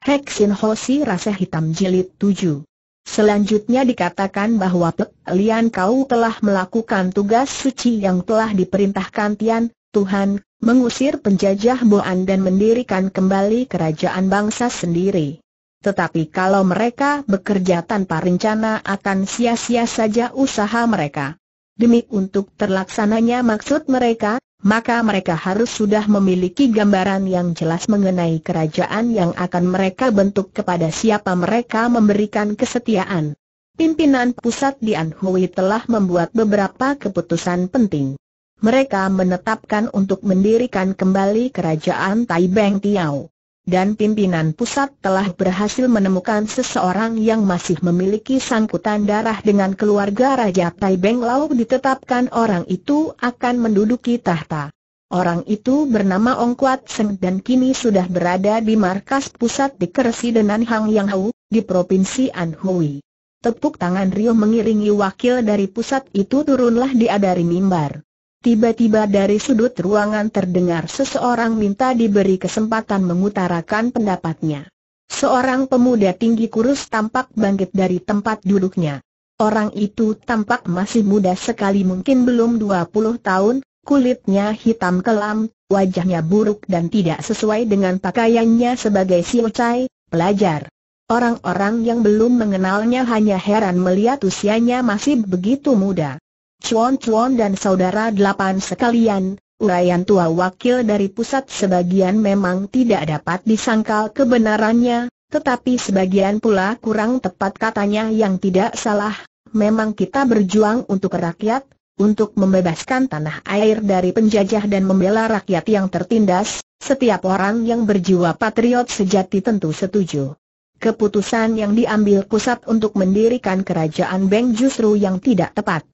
Heksin Si Rasa Hitam Jilid 7 Selanjutnya dikatakan bahwa Pek Lian Kau telah melakukan tugas suci yang telah diperintahkan Tian, Tuhan, mengusir penjajah Boan dan mendirikan kembali kerajaan bangsa sendiri. Tetapi kalau mereka bekerja tanpa rencana akan sia-sia saja usaha mereka. Demi untuk terlaksananya maksud mereka, maka mereka harus sudah memiliki gambaran yang jelas mengenai kerajaan yang akan mereka bentuk kepada siapa mereka memberikan kesetiaan. Pimpinan pusat di Anhui telah membuat beberapa keputusan penting. Mereka menetapkan untuk mendirikan kembali kerajaan Tai Beng Tiao dan pimpinan pusat telah berhasil menemukan seseorang yang masih memiliki sangkutan darah dengan keluarga Raja Tai Beng Lau ditetapkan orang itu akan menduduki tahta. Orang itu bernama Ong Kuat Seng dan kini sudah berada di markas pusat di Keresidenan Hang Yang Hau, di Provinsi Anhui. Tepuk tangan Rio mengiringi wakil dari pusat itu turunlah di adari mimbar. Tiba-tiba dari sudut ruangan terdengar seseorang minta diberi kesempatan mengutarakan pendapatnya. Seorang pemuda tinggi kurus tampak bangkit dari tempat duduknya. Orang itu tampak masih muda sekali mungkin belum 20 tahun, kulitnya hitam kelam, wajahnya buruk dan tidak sesuai dengan pakaiannya sebagai siocai, pelajar. Orang-orang yang belum mengenalnya hanya heran melihat usianya masih begitu muda. Cuan-cuan dan saudara delapan sekalian, urayan tua wakil dari pusat sebagian memang tidak dapat disangkal kebenarannya, tetapi sebagian pula kurang tepat katanya yang tidak salah, memang kita berjuang untuk rakyat, untuk membebaskan tanah air dari penjajah dan membela rakyat yang tertindas, setiap orang yang berjiwa patriot sejati tentu setuju. Keputusan yang diambil pusat untuk mendirikan kerajaan Beng justru yang tidak tepat.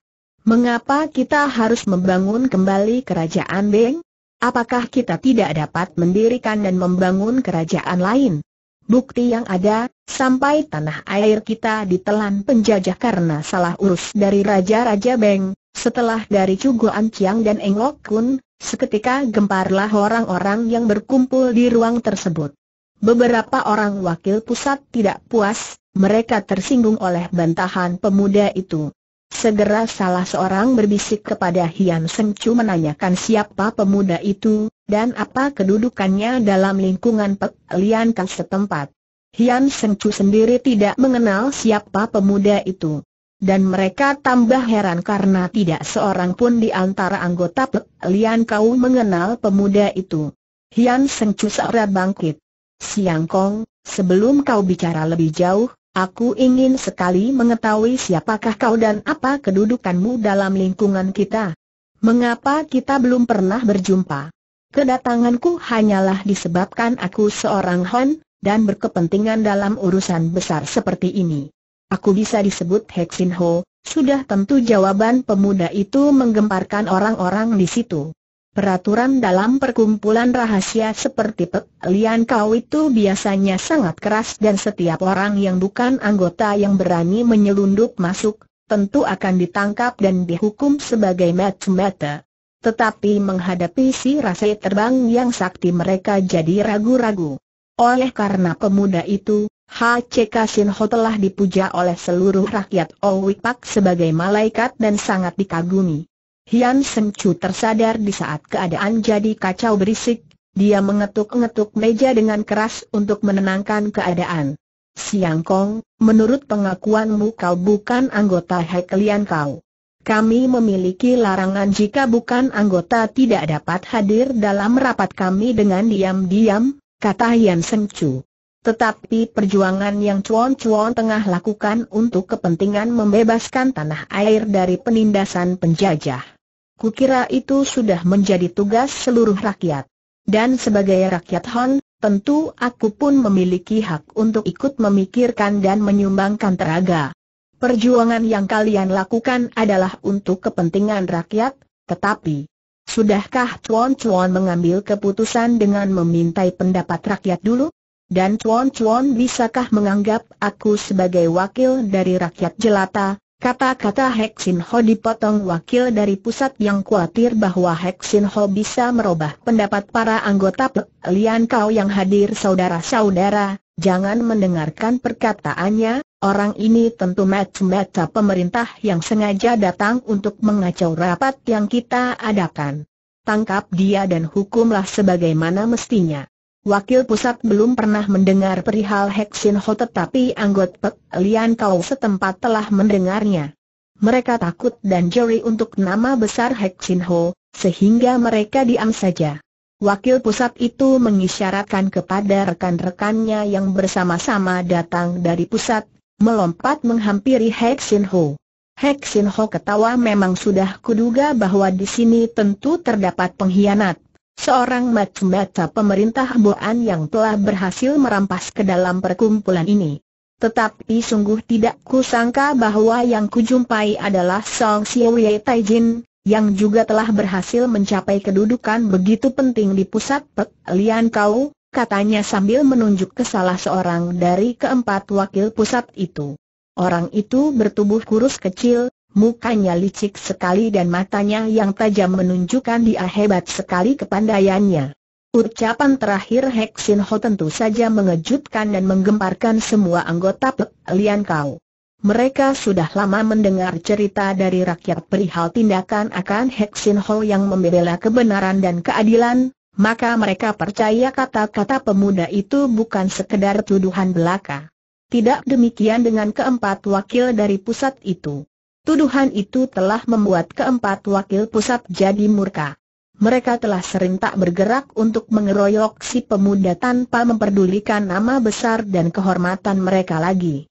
Mengapa kita harus membangun kembali kerajaan Beng? Apakah kita tidak dapat mendirikan dan membangun kerajaan lain? Bukti yang ada, sampai tanah air kita ditelan penjajah karena salah urus dari Raja-Raja Beng, setelah dari Cuguan Anciang dan Englok Kun, seketika gemparlah orang-orang yang berkumpul di ruang tersebut. Beberapa orang wakil pusat tidak puas, mereka tersinggung oleh bantahan pemuda itu. Segera salah seorang berbisik kepada Hian Seng Chu menanyakan siapa pemuda itu, dan apa kedudukannya dalam lingkungan Pelian Kang setempat. Hian Seng Chu sendiri tidak mengenal siapa pemuda itu. Dan mereka tambah heran karena tidak seorang pun di antara anggota Lian Kau mengenal pemuda itu. Hian Seng Chu segera bangkit. Siang Kong, sebelum kau bicara lebih jauh, Aku ingin sekali mengetahui siapakah kau dan apa kedudukanmu dalam lingkungan kita. Mengapa kita belum pernah berjumpa? Kedatanganku hanyalah disebabkan aku seorang Hon, dan berkepentingan dalam urusan besar seperti ini. Aku bisa disebut Hexin Ho, sudah tentu jawaban pemuda itu menggemparkan orang-orang di situ. Peraturan dalam perkumpulan rahasia seperti Pek Lian Kau itu biasanya sangat keras dan setiap orang yang bukan anggota yang berani menyelundup masuk, tentu akan ditangkap dan dihukum sebagai mata Tetapi menghadapi si rasai terbang yang sakti mereka jadi ragu-ragu. Oleh karena pemuda itu, HCK Sin Ho telah dipuja oleh seluruh rakyat Owi Pak sebagai malaikat dan sangat dikagumi. Hian Seng Chu tersadar di saat keadaan jadi kacau berisik, dia mengetuk-ngetuk meja dengan keras untuk menenangkan keadaan. Siang Kong, menurut pengakuanmu kau bukan anggota Haikelian kau. Kami memiliki larangan jika bukan anggota tidak dapat hadir dalam rapat kami dengan diam-diam, kata Hian Seng Chu. Tetapi perjuangan yang cuan-cuan tengah lakukan untuk kepentingan membebaskan tanah air dari penindasan penjajah Kukira itu sudah menjadi tugas seluruh rakyat. Dan sebagai rakyat Hon, tentu aku pun memiliki hak untuk ikut memikirkan dan menyumbangkan teraga. Perjuangan yang kalian lakukan adalah untuk kepentingan rakyat, tetapi Sudahkah Chuan Chuan mengambil keputusan dengan memintai pendapat rakyat dulu? Dan Chuan Chuan bisakah menganggap aku sebagai wakil dari rakyat jelata, Kata-kata Heksin Ho dipotong wakil dari pusat yang khawatir bahwa Heksin Ho bisa merubah pendapat para anggota pelian Kau yang hadir saudara-saudara, jangan mendengarkan perkataannya, orang ini tentu match-match pemerintah yang sengaja datang untuk mengacau rapat yang kita adakan. Tangkap dia dan hukumlah sebagaimana mestinya. Wakil pusat belum pernah mendengar perihal Heksin Ho tetapi anggota Pek Lian Kau setempat telah mendengarnya. Mereka takut dan jeri untuk nama besar Heksin Ho, sehingga mereka diam saja. Wakil pusat itu mengisyaratkan kepada rekan-rekannya yang bersama-sama datang dari pusat, melompat menghampiri Heksin Ho. Ho ketawa memang sudah kuduga bahwa di sini tentu terdapat pengkhianat. Seorang mata-mata pemerintah Boan yang telah berhasil merampas ke dalam perkumpulan ini. Tetapi sungguh tidak kusangka bahwa yang kujumpai adalah Song Siwei Taijin, yang juga telah berhasil mencapai kedudukan begitu penting di pusat Pek Lian Kau, katanya sambil menunjuk ke salah seorang dari keempat wakil pusat itu. Orang itu bertubuh kurus kecil, Mukanya licik sekali dan matanya yang tajam menunjukkan dia hebat sekali kepandaiannya. Ucapan terakhir Sin Ho tentu saja mengejutkan dan menggemparkan semua anggota Lian Kau. Mereka sudah lama mendengar cerita dari rakyat perihal tindakan akan Sin Ho yang membela kebenaran dan keadilan, maka mereka percaya kata-kata pemuda itu bukan sekedar tuduhan belaka. Tidak demikian dengan keempat wakil dari pusat itu. Tuduhan itu telah membuat keempat wakil pusat jadi murka. Mereka telah sering tak bergerak untuk mengeroyok si pemuda tanpa memperdulikan nama besar dan kehormatan mereka lagi.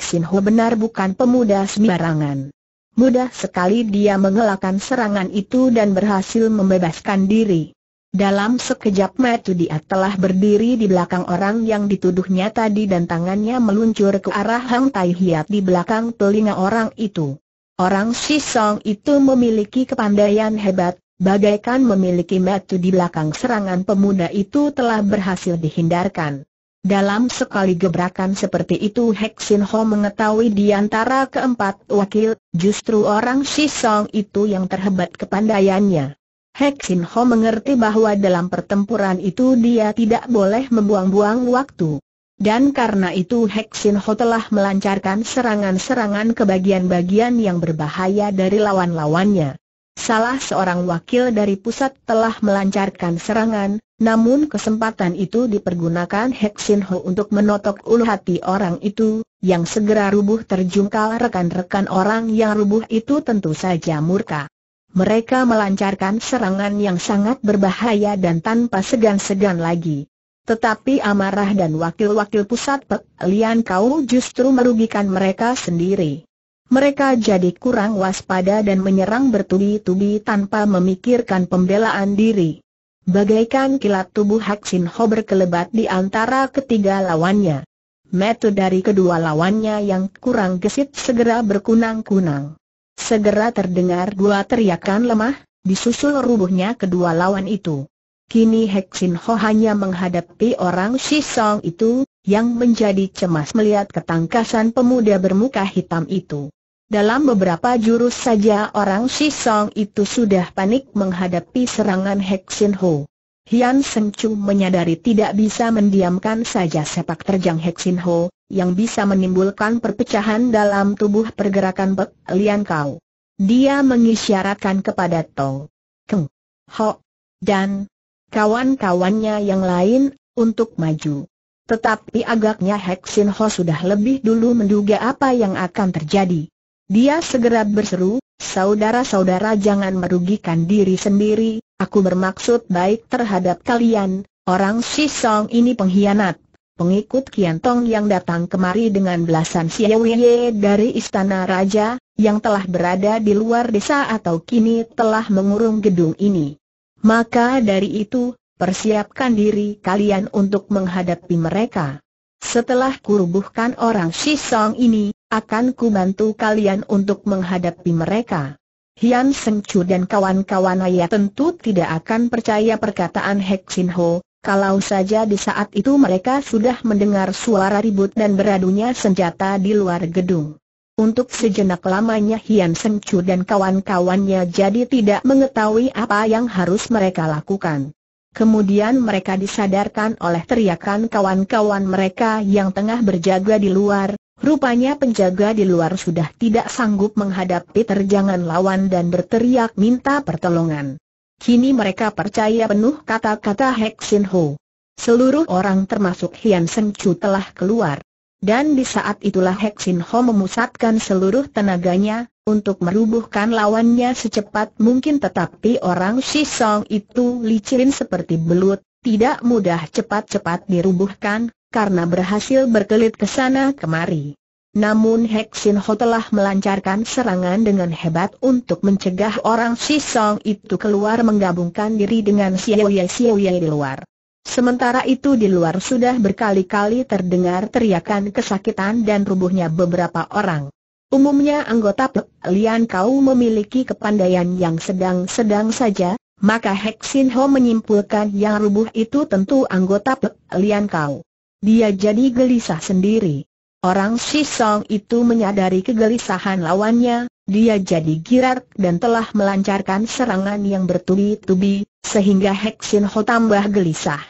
sin Ho benar bukan pemuda sembarangan. Mudah sekali dia mengelakkan serangan itu dan berhasil membebaskan diri. Dalam sekejap mata dia telah berdiri di belakang orang yang dituduhnya tadi dan tangannya meluncur ke arah Hang Tai Hiat di belakang telinga orang itu. Orang Si Song itu memiliki kepandaian hebat, bagaikan memiliki mata di belakang serangan pemuda itu telah berhasil dihindarkan. Dalam sekali gebrakan seperti itu Sin Ho mengetahui di antara keempat wakil, justru orang Si Song itu yang terhebat kepandaiannya. Sin Ho mengerti bahwa dalam pertempuran itu dia tidak boleh membuang-buang waktu. Dan karena itu Sin Ho telah melancarkan serangan-serangan ke bagian-bagian yang berbahaya dari lawan-lawannya. Salah seorang wakil dari pusat telah melancarkan serangan, namun kesempatan itu dipergunakan Sin Ho untuk menotok ulu hati orang itu, yang segera rubuh terjungkal rekan-rekan orang yang rubuh itu tentu saja murka. Mereka melancarkan serangan yang sangat berbahaya dan tanpa segan-segan lagi. Tetapi amarah dan wakil-wakil pusat Pek Lian Kau justru merugikan mereka sendiri. Mereka jadi kurang waspada dan menyerang bertubi-tubi tanpa memikirkan pembelaan diri. Bagaikan kilat tubuh Hak Sin Ho berkelebat di antara ketiga lawannya. Metode dari kedua lawannya yang kurang gesit segera berkunang-kunang. Segera terdengar dua teriakan lemah, disusul rubuhnya kedua lawan itu. Kini Sin Ho hanya menghadapi orang Song itu, yang menjadi cemas melihat ketangkasan pemuda bermuka hitam itu. Dalam beberapa jurus saja orang Song itu sudah panik menghadapi serangan Sin Ho. Hian Seng Chu menyadari tidak bisa mendiamkan saja sepak terjang Hexin Ho, yang bisa menimbulkan perpecahan dalam tubuh pergerakan Pek Lian Kau. Dia mengisyaratkan kepada Tong Keng, Ho, dan kawan-kawannya yang lain, untuk maju. Tetapi agaknya Hexin Ho sudah lebih dulu menduga apa yang akan terjadi. Dia segera berseru, Saudara-saudara jangan merugikan diri sendiri, aku bermaksud baik terhadap kalian, orang Si Song ini pengkhianat. Pengikut Kian Tong yang datang kemari dengan belasan siawiye dari istana raja, yang telah berada di luar desa atau kini telah mengurung gedung ini. Maka dari itu, persiapkan diri kalian untuk menghadapi mereka. Setelah kurubuhkan orang Shisong ini, akan kubantu kalian untuk menghadapi mereka. Hian Seng Chu dan kawan-kawan ayah tentu tidak akan percaya perkataan Hek Sin Ho, kalau saja di saat itu mereka sudah mendengar suara ribut dan beradunya senjata di luar gedung. Untuk sejenak lamanya Hian Seng Chu dan kawan-kawannya jadi tidak mengetahui apa yang harus mereka lakukan. Kemudian mereka disadarkan oleh teriakan kawan-kawan mereka yang tengah berjaga di luar, Rupanya penjaga di luar sudah tidak sanggup menghadapi terjangan lawan dan berteriak minta pertolongan. Kini mereka percaya penuh kata-kata Hek Sin Ho. Seluruh orang termasuk Hian Seng Chu telah keluar. Dan di saat itulah Hek Sin Ho memusatkan seluruh tenaganya, untuk merubuhkan lawannya secepat mungkin tetapi orang Shisong itu licin seperti belut, tidak mudah cepat-cepat dirubuhkan, karena berhasil berkelit ke sana kemari. Namun Sin Ho telah melancarkan serangan dengan hebat untuk mencegah orang Shisong itu keluar menggabungkan diri dengan Xiao Yai Xiao di luar. Sementara itu di luar sudah berkali-kali terdengar teriakan kesakitan dan rubuhnya beberapa orang. Umumnya anggota pelian kau memiliki kepandaian yang sedang-sedang saja, maka Hek Sin Ho menyimpulkan yang rubuh itu tentu anggota pelian kau. Dia jadi gelisah sendiri. Orang Si Song itu menyadari kegelisahan lawannya, dia jadi girar dan telah melancarkan serangan yang bertubi-tubi, sehingga Hek Sin Ho tambah gelisah.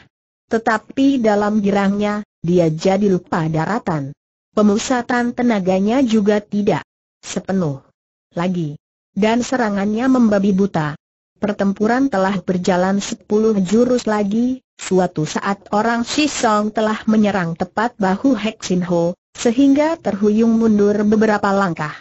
Tetapi dalam girangnya, dia jadi lupa daratan. Pemusatan tenaganya juga tidak sepenuh lagi. Dan serangannya membabi buta. Pertempuran telah berjalan sepuluh jurus lagi, suatu saat orang Shisong telah menyerang tepat bahu Sin Ho, sehingga terhuyung mundur beberapa langkah.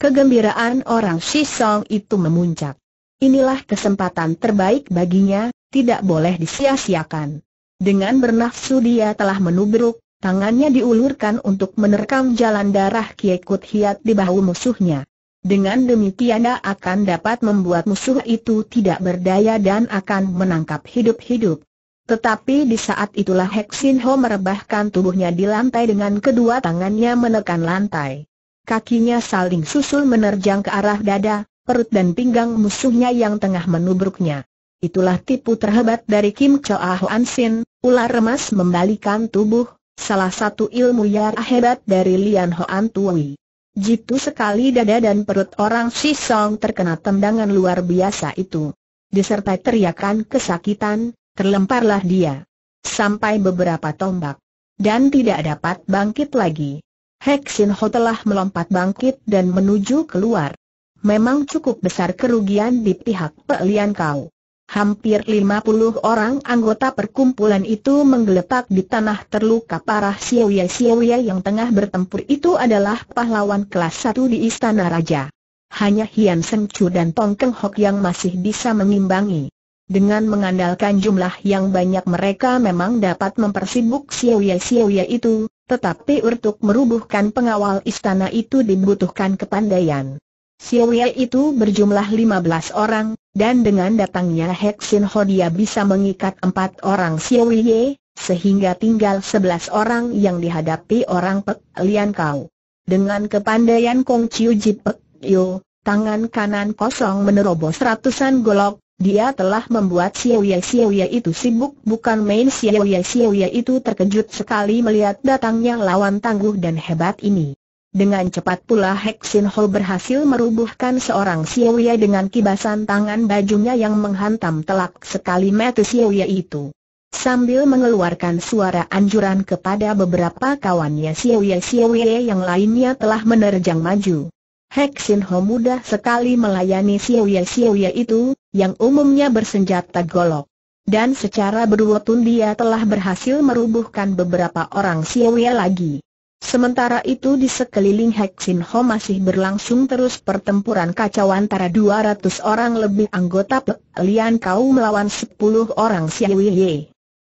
Kegembiraan orang Shisong itu memuncak. Inilah kesempatan terbaik baginya, tidak boleh disia-siakan. Dengan bernafsu dia telah menubruk, Tangannya diulurkan untuk menerkam jalan darah Kiekut Hiat di bahu musuhnya. Dengan demikian dia akan dapat membuat musuh itu tidak berdaya dan akan menangkap hidup-hidup. Tetapi di saat itulah Sin Ho merebahkan tubuhnya di lantai dengan kedua tangannya menekan lantai. Kakinya saling susul menerjang ke arah dada, perut dan pinggang musuhnya yang tengah menubruknya. Itulah tipu terhebat dari Kim Choa Hoan Sin, ular remas membalikan tubuh, Salah satu ilmu yang hebat dari Lian Hoan Tui. Jitu sekali dada dan perut orang Si Song terkena tendangan luar biasa itu. Disertai teriakan kesakitan, terlemparlah dia. Sampai beberapa tombak. Dan tidak dapat bangkit lagi. Heksin Ho telah melompat bangkit dan menuju keluar. Memang cukup besar kerugian di pihak Pelian Kau. Hampir 50 orang anggota perkumpulan itu menggeletak di tanah terluka parah Sioye Sioye yang tengah bertempur itu adalah pahlawan kelas 1 di Istana Raja. Hanya Hian Seng Chu dan Tong Keng Hok yang masih bisa mengimbangi. Dengan mengandalkan jumlah yang banyak mereka memang dapat mempersibuk Sioye Sioye itu, tetapi untuk merubuhkan pengawal istana itu dibutuhkan kepandaian. Sioye itu berjumlah 15 orang, dan dengan datangnya Ho dia bisa mengikat empat orang Ye, sehingga tinggal sebelas orang yang dihadapi orang Pek Lian Kau. Dengan kepandaian Kong Chiu Ji Pek Yo, tangan kanan kosong menerobos ratusan golok, dia telah membuat siowie Ye itu sibuk bukan main siowie Ye itu terkejut sekali melihat datangnya lawan tangguh dan hebat ini. Dengan cepat pula Hek Hall berhasil merubuhkan seorang Siowia dengan kibasan tangan bajunya yang menghantam telak sekali mata Siowia itu. Sambil mengeluarkan suara anjuran kepada beberapa kawannya Siowia-Siowia yang lainnya telah menerjang maju. Hek Hall mudah sekali melayani Siowia-Siowia itu, yang umumnya bersenjata golok. Dan secara beruntun dia telah berhasil merubuhkan beberapa orang Siowia lagi. Sementara itu di sekeliling Hek Sin Ho masih berlangsung terus pertempuran kacau antara 200 orang lebih anggota Pek Lian Kau melawan 10 orang Wei Ye.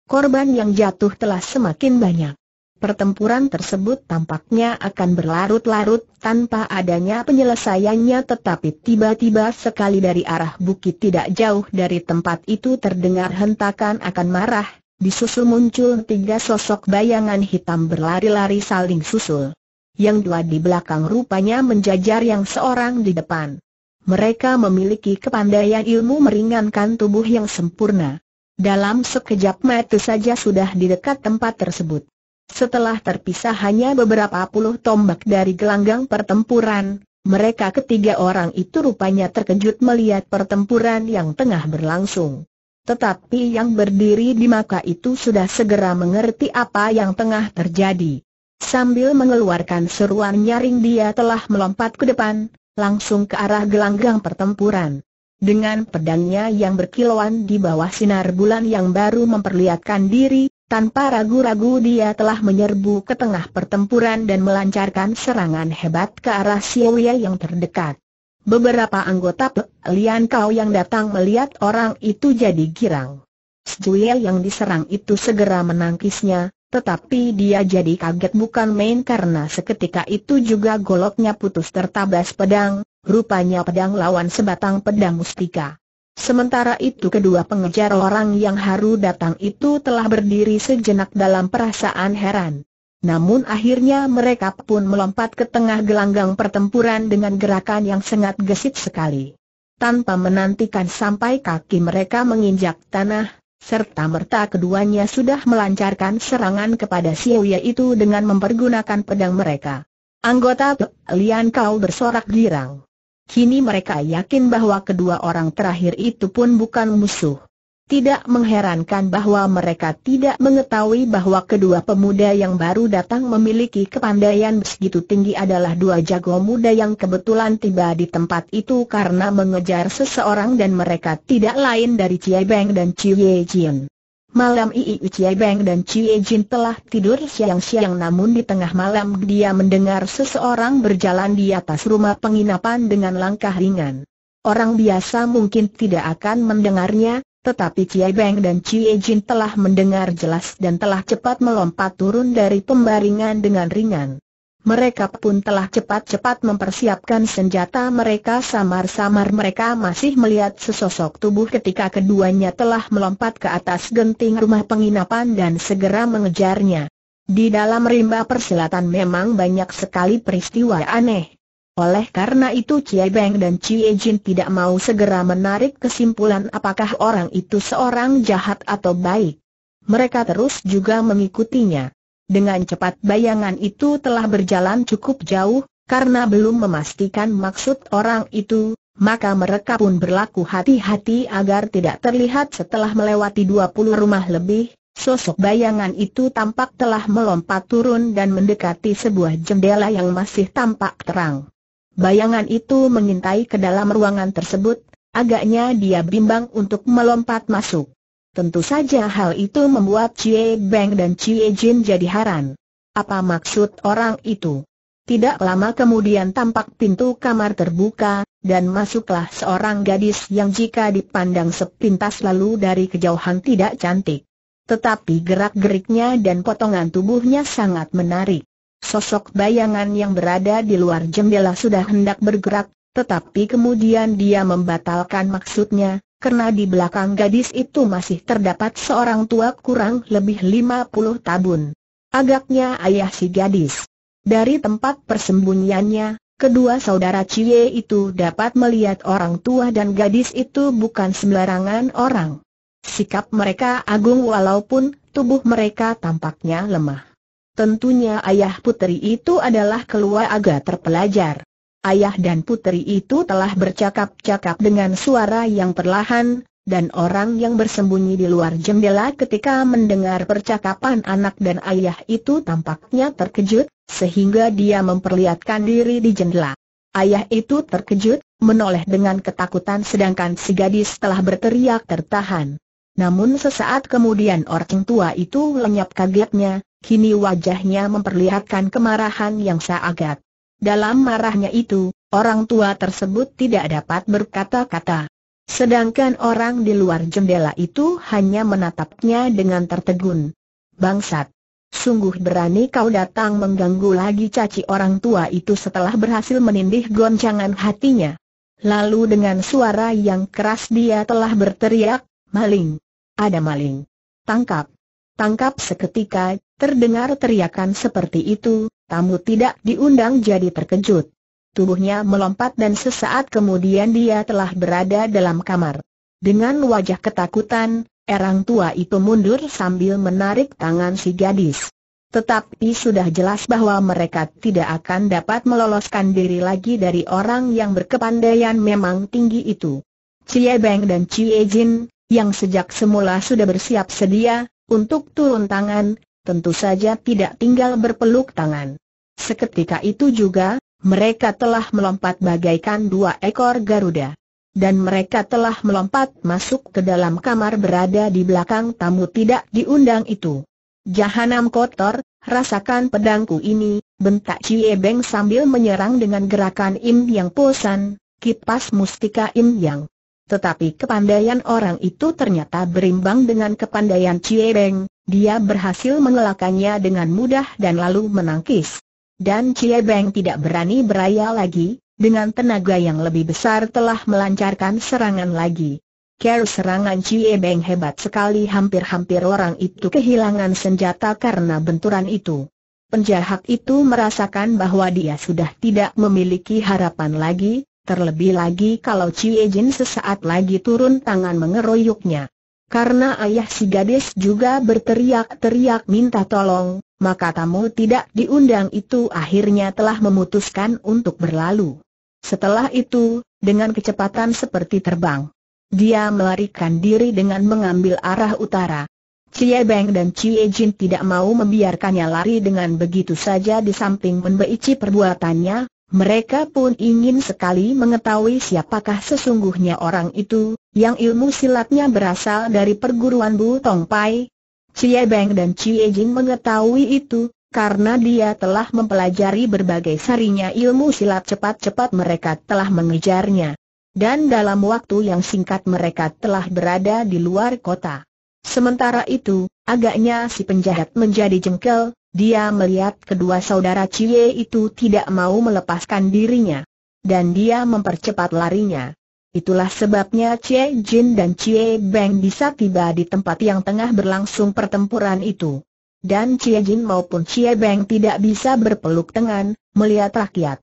Korban yang jatuh telah semakin banyak. Pertempuran tersebut tampaknya akan berlarut-larut tanpa adanya penyelesaiannya tetapi tiba-tiba sekali dari arah bukit tidak jauh dari tempat itu terdengar hentakan akan marah Disusul muncul tiga sosok bayangan hitam berlari-lari saling susul. Yang dua di belakang rupanya menjajar yang seorang di depan. Mereka memiliki kepandaian ilmu meringankan tubuh yang sempurna. Dalam sekejap mata saja sudah di dekat tempat tersebut. Setelah terpisah hanya beberapa puluh tombak dari gelanggang pertempuran, mereka ketiga orang itu rupanya terkejut melihat pertempuran yang tengah berlangsung. Tetapi yang berdiri di maka itu sudah segera mengerti apa yang tengah terjadi. Sambil mengeluarkan seruan nyaring dia telah melompat ke depan, langsung ke arah gelanggang pertempuran. Dengan pedangnya yang berkilauan di bawah sinar bulan yang baru memperlihatkan diri, tanpa ragu-ragu dia telah menyerbu ke tengah pertempuran dan melancarkan serangan hebat ke arah Sioya yang terdekat. Beberapa anggota Pek Lian Kau yang datang melihat orang itu jadi girang. Sjuye yang diserang itu segera menangkisnya, tetapi dia jadi kaget bukan main karena seketika itu juga goloknya putus tertabas pedang, rupanya pedang lawan sebatang pedang mustika. Sementara itu kedua pengejar orang yang haru datang itu telah berdiri sejenak dalam perasaan heran. Namun akhirnya mereka pun melompat ke tengah gelanggang pertempuran dengan gerakan yang sangat gesit sekali. Tanpa menantikan sampai kaki mereka menginjak tanah, serta merta keduanya sudah melancarkan serangan kepada Sioya itu dengan mempergunakan pedang mereka. Anggota Lian Kau bersorak girang. Kini mereka yakin bahwa kedua orang terakhir itu pun bukan musuh. Tidak mengherankan bahwa mereka tidak mengetahui bahwa kedua pemuda yang baru datang memiliki kepandaian begitu tinggi adalah dua jago muda yang kebetulan tiba di tempat itu karena mengejar seseorang dan mereka tidak lain dari Chie Beng dan Chie Jin. Malam ini Chie Beng dan Chie Jin telah tidur siang-siang namun di tengah malam dia mendengar seseorang berjalan di atas rumah penginapan dengan langkah ringan. Orang biasa mungkin tidak akan mendengarnya, tetapi Cie Beng dan Cie Jin telah mendengar jelas dan telah cepat melompat turun dari pembaringan dengan ringan. Mereka pun telah cepat-cepat mempersiapkan senjata mereka samar-samar mereka masih melihat sesosok tubuh ketika keduanya telah melompat ke atas genting rumah penginapan dan segera mengejarnya. Di dalam rimba persilatan memang banyak sekali peristiwa aneh, oleh karena itu Chie Beng dan Chie Jin tidak mau segera menarik kesimpulan apakah orang itu seorang jahat atau baik. Mereka terus juga mengikutinya. Dengan cepat bayangan itu telah berjalan cukup jauh, karena belum memastikan maksud orang itu, maka mereka pun berlaku hati-hati agar tidak terlihat setelah melewati 20 rumah lebih, sosok bayangan itu tampak telah melompat turun dan mendekati sebuah jendela yang masih tampak terang. Bayangan itu mengintai ke dalam ruangan tersebut, agaknya dia bimbang untuk melompat masuk. Tentu saja hal itu membuat Cie Beng dan Cie Jin jadi heran. Apa maksud orang itu? Tidak lama kemudian tampak pintu kamar terbuka, dan masuklah seorang gadis yang jika dipandang sepintas lalu dari kejauhan tidak cantik. Tetapi gerak-geriknya dan potongan tubuhnya sangat menarik. Sosok bayangan yang berada di luar jendela sudah hendak bergerak, tetapi kemudian dia membatalkan maksudnya, karena di belakang gadis itu masih terdapat seorang tua kurang lebih lima puluh tahun. Agaknya ayah si gadis. Dari tempat persembunyiannya, kedua saudara Cie itu dapat melihat orang tua dan gadis itu bukan sembarangan orang. Sikap mereka agung walaupun tubuh mereka tampaknya lemah. Tentunya ayah putri itu adalah keluarga terpelajar. Ayah dan putri itu telah bercakap-cakap dengan suara yang perlahan, dan orang yang bersembunyi di luar jendela ketika mendengar percakapan anak dan ayah itu tampaknya terkejut, sehingga dia memperlihatkan diri di jendela. Ayah itu terkejut, menoleh dengan ketakutan sedangkan si gadis telah berteriak tertahan. Namun sesaat kemudian orang tua itu lenyap kagetnya, kini wajahnya memperlihatkan kemarahan yang seagat. Dalam marahnya itu, orang tua tersebut tidak dapat berkata-kata. Sedangkan orang di luar jendela itu hanya menatapnya dengan tertegun. Bangsat! Sungguh berani kau datang mengganggu lagi caci orang tua itu setelah berhasil menindih goncangan hatinya. Lalu dengan suara yang keras dia telah berteriak, maling. Ada maling. Tangkap. Tangkap seketika, terdengar teriakan seperti itu, tamu tidak diundang jadi terkejut. Tubuhnya melompat dan sesaat kemudian dia telah berada dalam kamar. Dengan wajah ketakutan, erang tua itu mundur sambil menarik tangan si gadis. Tetapi sudah jelas bahwa mereka tidak akan dapat meloloskan diri lagi dari orang yang berkepandaian memang tinggi itu. Cie Beng dan Cie Jin, yang sejak semula sudah bersiap sedia, untuk turun tangan, tentu saja tidak tinggal berpeluk tangan. Seketika itu juga, mereka telah melompat bagaikan dua ekor Garuda. Dan mereka telah melompat masuk ke dalam kamar berada di belakang tamu tidak diundang itu. Jahanam kotor, rasakan pedangku ini, bentak Cie Beng sambil menyerang dengan gerakan Im Yang Posan, kipas mustika Im Yang. Tetapi kepandaian orang itu ternyata berimbang dengan kepandaian Cie Beng, dia berhasil mengelakannya dengan mudah dan lalu menangkis. Dan Cie Beng tidak berani beraya lagi, dengan tenaga yang lebih besar telah melancarkan serangan lagi. Care serangan Cie Beng hebat sekali hampir-hampir orang itu kehilangan senjata karena benturan itu. Penjahat itu merasakan bahwa dia sudah tidak memiliki harapan lagi, Terlebih lagi kalau Cie Jin sesaat lagi turun tangan mengeroyoknya. Karena ayah si gadis juga berteriak-teriak minta tolong, maka tamu tidak diundang itu akhirnya telah memutuskan untuk berlalu. Setelah itu, dengan kecepatan seperti terbang, dia melarikan diri dengan mengambil arah utara. Cie Beng dan Cie Jin tidak mau membiarkannya lari dengan begitu saja di samping membeici perbuatannya, mereka pun ingin sekali mengetahui siapakah sesungguhnya orang itu, yang ilmu silatnya berasal dari perguruan Bu Tong Pai. Cie Beng dan Cie Jin mengetahui itu, karena dia telah mempelajari berbagai sarinya ilmu silat cepat-cepat mereka telah mengejarnya. Dan dalam waktu yang singkat mereka telah berada di luar kota. Sementara itu, agaknya si penjahat menjadi jengkel, dia melihat kedua saudara Cie itu tidak mau melepaskan dirinya. Dan dia mempercepat larinya. Itulah sebabnya Cie Jin dan Cie Beng bisa tiba di tempat yang tengah berlangsung pertempuran itu. Dan Cie Jin maupun Cie Beng tidak bisa berpeluk tangan, melihat rakyat.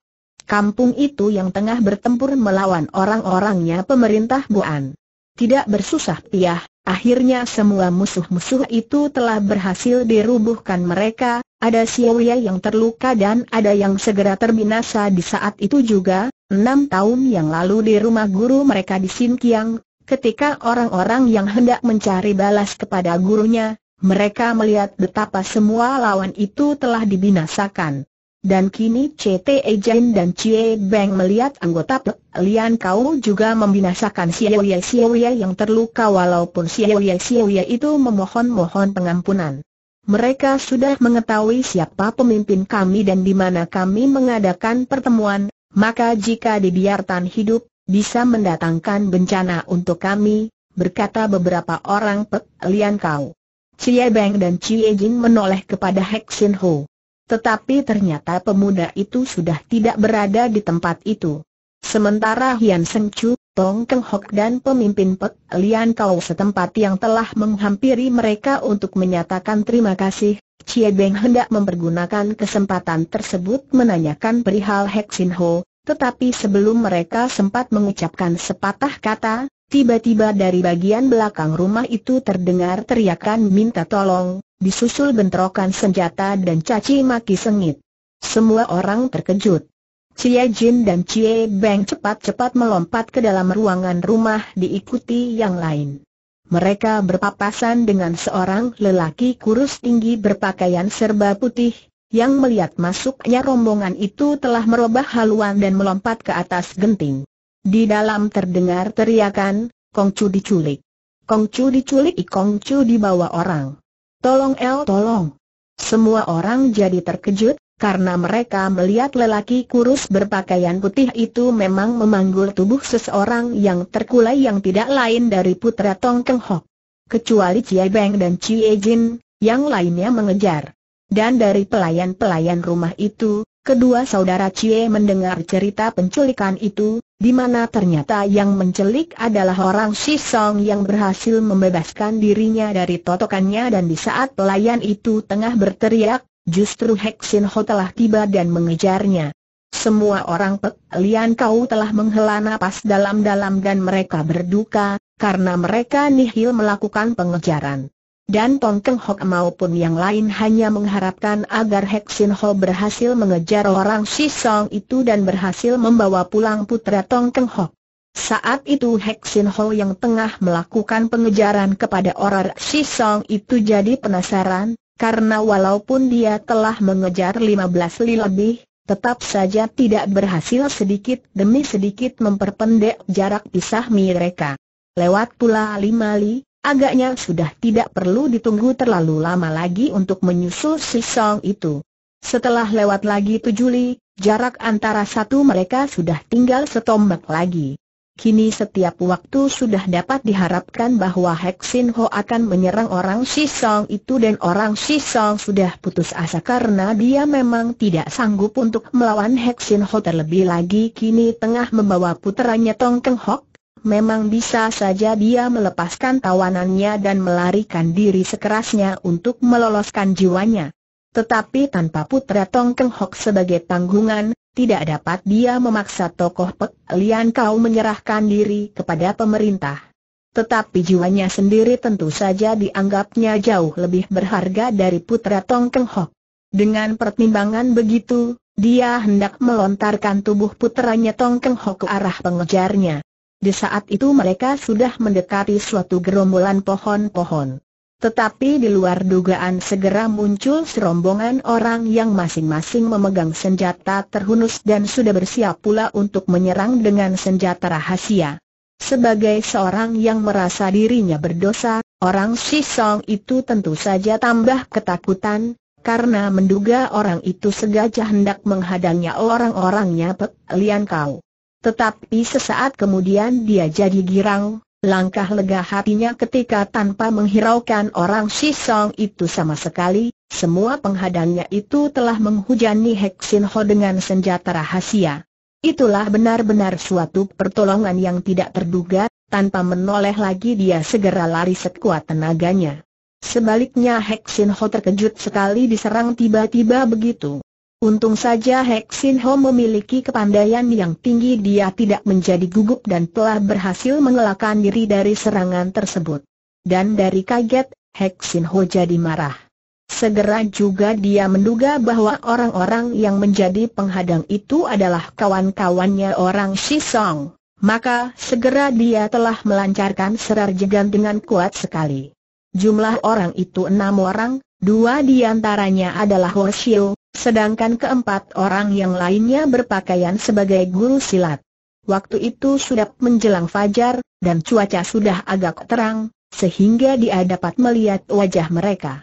Kampung itu yang tengah bertempur melawan orang-orangnya pemerintah Buan. Tidak bersusah piah, Akhirnya semua musuh-musuh itu telah berhasil dirubuhkan mereka, ada Xiaoya yang terluka dan ada yang segera terbinasa di saat itu juga, enam tahun yang lalu di rumah guru mereka di Sinkiang, ketika orang-orang yang hendak mencari balas kepada gurunya, mereka melihat betapa semua lawan itu telah dibinasakan. Dan kini CT Ejen dan Cie Beng melihat anggota Pek Lian Kau juga membinasakan Sioye Sioye yang terluka walaupun Sioye Sioye itu memohon-mohon pengampunan. Mereka sudah mengetahui siapa pemimpin kami dan di mana kami mengadakan pertemuan, maka jika dibiarkan hidup, bisa mendatangkan bencana untuk kami, berkata beberapa orang Pek Lian Kau. Cie Beng dan Cie Jin menoleh kepada Hek Ho. Tetapi ternyata pemuda itu sudah tidak berada di tempat itu. Sementara Hian Seng Chu, Tong Keng Hok dan pemimpin Pek Lian Kau setempat yang telah menghampiri mereka untuk menyatakan terima kasih, Chie Beng hendak mempergunakan kesempatan tersebut menanyakan perihal Hek Sin Ho, tetapi sebelum mereka sempat mengucapkan sepatah kata, Tiba-tiba dari bagian belakang rumah itu terdengar teriakan minta tolong, disusul bentrokan senjata dan caci maki sengit. Semua orang terkejut. Cia Jin dan Cie Beng cepat-cepat melompat ke dalam ruangan rumah diikuti yang lain. Mereka berpapasan dengan seorang lelaki kurus tinggi berpakaian serba putih, yang melihat masuknya rombongan itu telah merubah haluan dan melompat ke atas genting. Di dalam terdengar teriakan, Kongcu diculik. Kongcu diculik, Kongcu dibawa orang. Tolong El, tolong. Semua orang jadi terkejut, karena mereka melihat lelaki kurus berpakaian putih itu memang memanggul tubuh seseorang yang terkulai yang tidak lain dari putra Tong Keng Hok. Kecuali Cie Beng dan Cie Jin, yang lainnya mengejar. Dan dari pelayan-pelayan rumah itu, kedua saudara Cie mendengar cerita penculikan itu, di mana ternyata yang mencelik adalah orang Song yang berhasil membebaskan dirinya dari totokannya dan di saat pelayan itu tengah berteriak, justru Sin Ho telah tiba dan mengejarnya. Semua orang Pek Lian Kau telah menghela napas dalam-dalam dan mereka berduka, karena mereka nihil melakukan pengejaran dan Tong Keng Hok maupun yang lain hanya mengharapkan agar Hek Sin Ho berhasil mengejar orang Si Song itu dan berhasil membawa pulang putra Tong Keng Hok. Saat itu Hek Sin Ho yang tengah melakukan pengejaran kepada orang Si Song itu jadi penasaran, karena walaupun dia telah mengejar 15 li lebih, tetap saja tidak berhasil sedikit demi sedikit memperpendek jarak pisah mereka. Lewat pula lima li, Agaknya sudah tidak perlu ditunggu terlalu lama lagi untuk menyusul si Song itu. Setelah lewat lagi tujuh li, jarak antara satu mereka sudah tinggal setombak lagi. Kini setiap waktu sudah dapat diharapkan bahwa Hexin Ho akan menyerang orang si Song itu dan orang si Song sudah putus asa karena dia memang tidak sanggup untuk melawan Hexin Ho terlebih lagi kini tengah membawa puteranya Tong Keng Hok memang bisa saja dia melepaskan tawanannya dan melarikan diri sekerasnya untuk meloloskan jiwanya. Tetapi tanpa putra Tong Keng Hok sebagai tanggungan, tidak dapat dia memaksa tokoh Pek Lian Kau menyerahkan diri kepada pemerintah. Tetapi jiwanya sendiri tentu saja dianggapnya jauh lebih berharga dari putra Tong Keng Hok. Dengan pertimbangan begitu, dia hendak melontarkan tubuh putranya Tong Keng Hok ke arah pengejarnya. Di saat itu mereka sudah mendekati suatu gerombolan pohon-pohon. Tetapi di luar dugaan segera muncul serombongan orang yang masing-masing memegang senjata terhunus dan sudah bersiap pula untuk menyerang dengan senjata rahasia. Sebagai seorang yang merasa dirinya berdosa, orang Song itu tentu saja tambah ketakutan, karena menduga orang itu segaja hendak menghadangnya orang-orangnya Pek Kau. Tetapi sesaat kemudian dia jadi girang, langkah lega hatinya ketika tanpa menghiraukan orang si Song itu sama sekali, semua penghadangnya itu telah menghujani Sin Ho dengan senjata rahasia. Itulah benar-benar suatu pertolongan yang tidak terduga, tanpa menoleh lagi dia segera lari sekuat tenaganya. Sebaliknya Sin Ho terkejut sekali diserang tiba-tiba begitu. Untung saja Hexin Ho memiliki kepandaian yang tinggi dia tidak menjadi gugup dan telah berhasil mengelakkan diri dari serangan tersebut. Dan dari kaget, Hexin Ho jadi marah. Segera juga dia menduga bahwa orang-orang yang menjadi penghadang itu adalah kawan-kawannya orang Shisong. Maka segera dia telah melancarkan jegan dengan kuat sekali. Jumlah orang itu enam orang, dua di antaranya adalah Ho Sedangkan keempat orang yang lainnya berpakaian sebagai guru silat. Waktu itu sudah menjelang fajar, dan cuaca sudah agak terang, sehingga dia dapat melihat wajah mereka.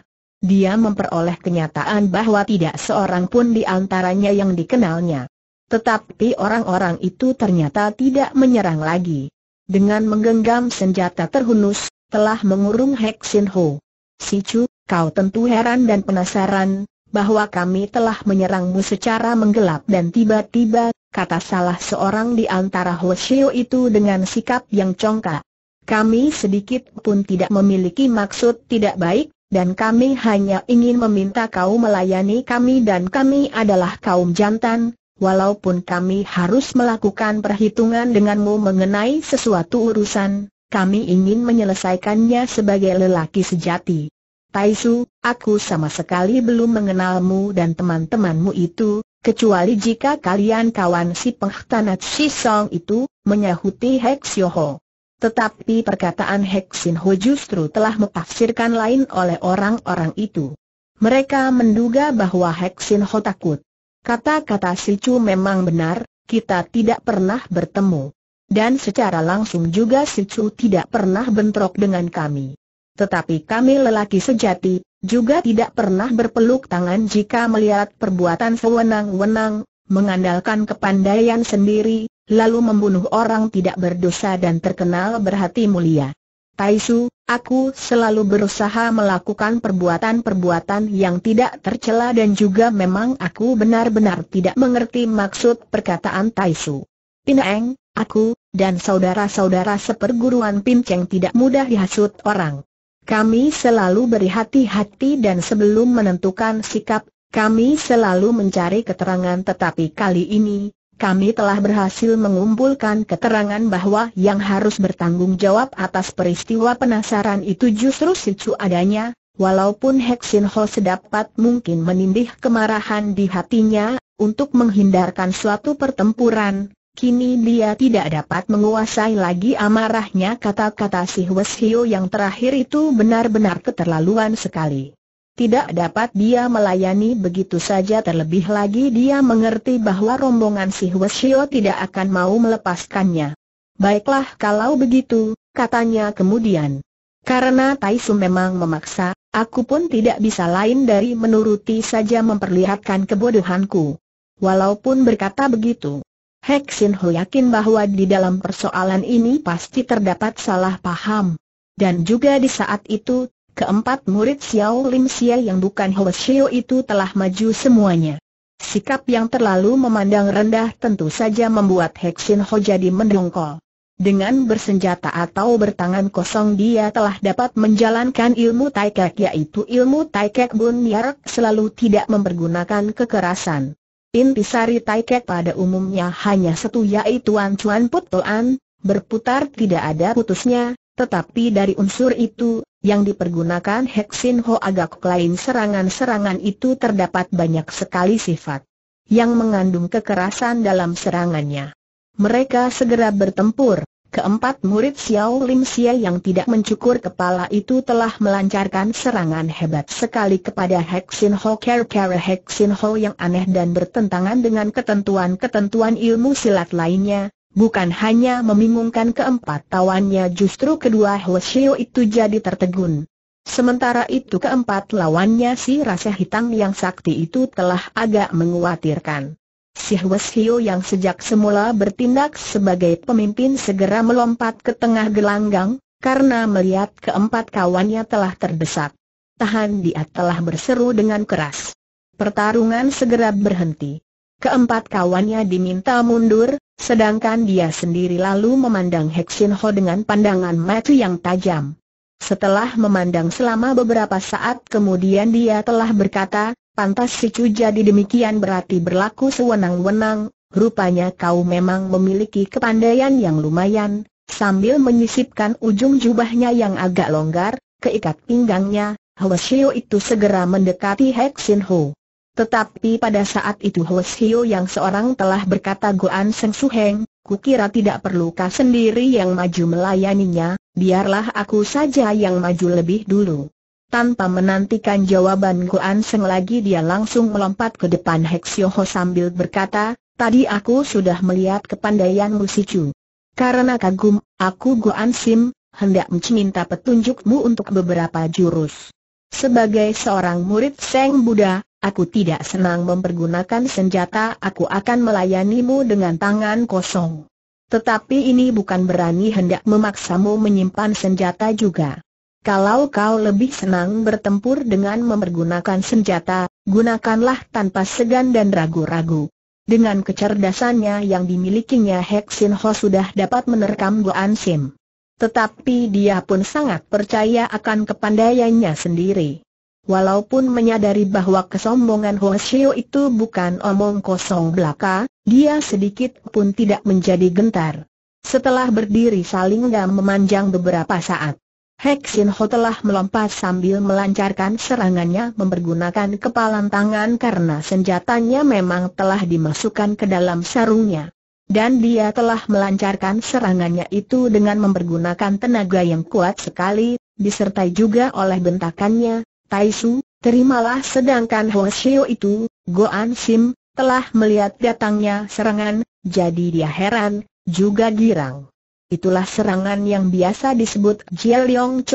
Dia memperoleh kenyataan bahwa tidak seorang pun di antaranya yang dikenalnya. Tetapi orang-orang itu ternyata tidak menyerang lagi. Dengan menggenggam senjata terhunus, telah mengurung Hek Ho. Si Chu, kau tentu heran dan penasaran, bahwa kami telah menyerangmu secara menggelap dan tiba-tiba, kata salah seorang di antara Hoshio itu dengan sikap yang congkak. Kami sedikit pun tidak memiliki maksud tidak baik, dan kami hanya ingin meminta kau melayani kami dan kami adalah kaum jantan, walaupun kami harus melakukan perhitungan denganmu mengenai sesuatu urusan, kami ingin menyelesaikannya sebagai lelaki sejati. Taisu, aku sama sekali belum mengenalmu dan teman-temanmu itu, kecuali jika kalian kawan si pengkhianat si Song itu, menyahuti Hek Sioho. Tetapi perkataan Hek Sin Ho justru telah mempaksirkan lain oleh orang-orang itu. Mereka menduga bahwa Hek Sin Ho takut. Kata-kata si Chu memang benar, kita tidak pernah bertemu. Dan secara langsung juga si Chu tidak pernah bentrok dengan kami tetapi kami lelaki sejati, juga tidak pernah berpeluk tangan jika melihat perbuatan sewenang-wenang, mengandalkan kepandaian sendiri, lalu membunuh orang tidak berdosa dan terkenal berhati mulia. Taisu, aku selalu berusaha melakukan perbuatan-perbuatan yang tidak tercela dan juga memang aku benar-benar tidak mengerti maksud perkataan Taisu. Pineng, aku, dan saudara-saudara seperguruan Pinceng tidak mudah dihasut orang. Kami selalu berhati-hati dan sebelum menentukan sikap, kami selalu mencari keterangan tetapi kali ini, kami telah berhasil mengumpulkan keterangan bahwa yang harus bertanggung jawab atas peristiwa penasaran itu justru Sicu adanya, walaupun Heksin Ho sedapat mungkin menindih kemarahan di hatinya, untuk menghindarkan suatu pertempuran, Kini dia tidak dapat menguasai lagi amarahnya kata-kata si Hwes Hio yang terakhir itu benar-benar keterlaluan sekali. Tidak dapat dia melayani begitu saja terlebih lagi dia mengerti bahwa rombongan si Hwes Hio tidak akan mau melepaskannya. Baiklah kalau begitu, katanya kemudian. Karena Taisu memang memaksa, aku pun tidak bisa lain dari menuruti saja memperlihatkan kebodohanku. Walaupun berkata begitu. Hek Sin Ho yakin bahwa di dalam persoalan ini pasti terdapat salah paham. Dan juga di saat itu, keempat murid Xiao Lim Xie yang bukan Ho Xiao itu telah maju semuanya. Sikap yang terlalu memandang rendah tentu saja membuat Hek Sin Ho jadi mendongkol. Dengan bersenjata atau bertangan kosong dia telah dapat menjalankan ilmu Taikek yaitu ilmu Taikek Bun Yarak selalu tidak mempergunakan kekerasan. Intisari Taikek pada umumnya hanya satu yaitu An Chuan Put Toan, berputar tidak ada putusnya, tetapi dari unsur itu, yang dipergunakan Heksin Ho agak lain serangan-serangan itu terdapat banyak sekali sifat yang mengandung kekerasan dalam serangannya. Mereka segera bertempur, Keempat murid Xiao Lim Xie yang tidak mencukur kepala itu telah melancarkan serangan hebat sekali kepada Hexin Ho Kera Hek Hexin Ho yang aneh dan bertentangan dengan ketentuan-ketentuan ilmu silat lainnya. Bukan hanya membingungkan keempat tawannya justru kedua Xiao itu jadi tertegun. Sementara itu keempat lawannya si rasa hitam yang sakti itu telah agak menguatirkan. Si Hwes Hio yang sejak semula bertindak sebagai pemimpin segera melompat ke tengah gelanggang, karena melihat keempat kawannya telah terdesak. Tahan dia telah berseru dengan keras. Pertarungan segera berhenti. Keempat kawannya diminta mundur, sedangkan dia sendiri lalu memandang Heksin Ho dengan pandangan mata yang tajam. Setelah memandang selama beberapa saat kemudian dia telah berkata, Pantas si Cu jadi demikian berarti berlaku sewenang-wenang, rupanya kau memang memiliki kepandaian yang lumayan, sambil menyisipkan ujung jubahnya yang agak longgar, keikat pinggangnya, Hwasio itu segera mendekati Heksin Ho. Tetapi pada saat itu Hwasio yang seorang telah berkata Goan Seng Su Heng, kukira tidak perlu kau sendiri yang maju melayaninya, biarlah aku saja yang maju lebih dulu. Tanpa menantikan jawaban Guan Seng lagi dia langsung melompat ke depan Heksioho sambil berkata, Tadi aku sudah melihat kepandaianmu si Chu. Karena kagum, aku Guan Sim, hendak meminta petunjukmu untuk beberapa jurus. Sebagai seorang murid Seng Buddha, aku tidak senang mempergunakan senjata aku akan melayanimu dengan tangan kosong. Tetapi ini bukan berani hendak memaksamu menyimpan senjata juga. Kalau kau lebih senang bertempur dengan mempergunakan senjata, gunakanlah tanpa segan dan ragu-ragu. Dengan kecerdasannya yang dimilikinya Hek Ho sudah dapat menerkam Goan Sim. Tetapi dia pun sangat percaya akan kepandaiannya sendiri. Walaupun menyadari bahwa kesombongan Ho Xiu itu bukan omong kosong belaka, dia sedikit pun tidak menjadi gentar. Setelah berdiri saling dan memanjang beberapa saat, Heksin telah melompat sambil melancarkan serangannya mempergunakan kepalan tangan karena senjatanya memang telah dimasukkan ke dalam sarungnya. Dan dia telah melancarkan serangannya itu dengan mempergunakan tenaga yang kuat sekali, disertai juga oleh bentakannya, Taisu, terimalah sedangkan Ho itu, Goan Sim, telah melihat datangnya serangan, jadi dia heran, juga girang. Itulah serangan yang biasa disebut Jia Liong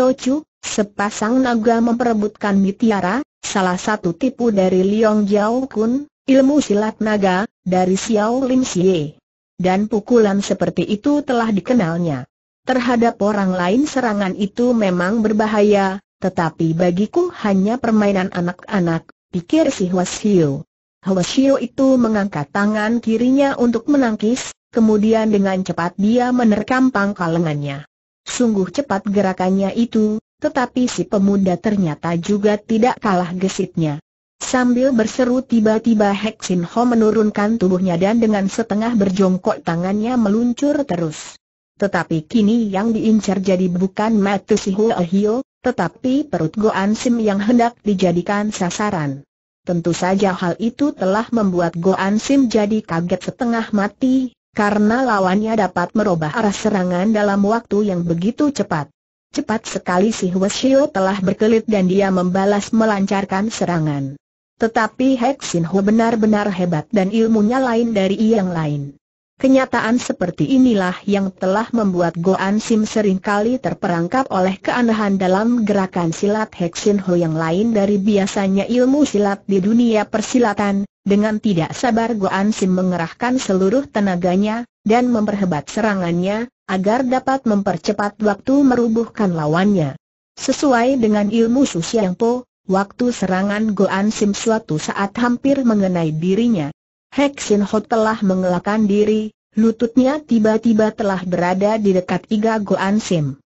sepasang naga memperebutkan mitiara, salah satu tipu dari Liong Jiao Kun, ilmu silat naga, dari Xiao Lim Xie. Dan pukulan seperti itu telah dikenalnya. Terhadap orang lain serangan itu memang berbahaya, tetapi bagiku hanya permainan anak-anak, pikir si Hwasio. Hwasio itu mengangkat tangan kirinya untuk menangkis, kemudian dengan cepat dia menerkam pangkal lengannya. Sungguh cepat gerakannya itu, tetapi si pemuda ternyata juga tidak kalah gesitnya. Sambil berseru tiba-tiba Hek Sin Ho menurunkan tubuhnya dan dengan setengah berjongkok tangannya meluncur terus. Tetapi kini yang diincar jadi bukan Matu Si Ahio, tetapi perut Goan Sim yang hendak dijadikan sasaran. Tentu saja hal itu telah membuat Goan Sim jadi kaget setengah mati, karena lawannya dapat merubah arah serangan dalam waktu yang begitu cepat. Cepat sekali si Hwasyo telah berkelit dan dia membalas melancarkan serangan. Tetapi Hexin Ho benar-benar hebat dan ilmunya lain dari yang lain. Kenyataan seperti inilah yang telah membuat Goan Sim seringkali terperangkap oleh keanehan dalam gerakan silat Heksin Ho yang lain dari biasanya ilmu silat di dunia persilatan. Dengan tidak sabar Goan Sim mengerahkan seluruh tenaganya, dan memperhebat serangannya, agar dapat mempercepat waktu merubuhkan lawannya. Sesuai dengan ilmu Su Siang Po, waktu serangan Goan Sim suatu saat hampir mengenai dirinya. Heksin Ho telah mengelakkan diri, lututnya tiba-tiba telah berada di dekat Iga Goan Sim.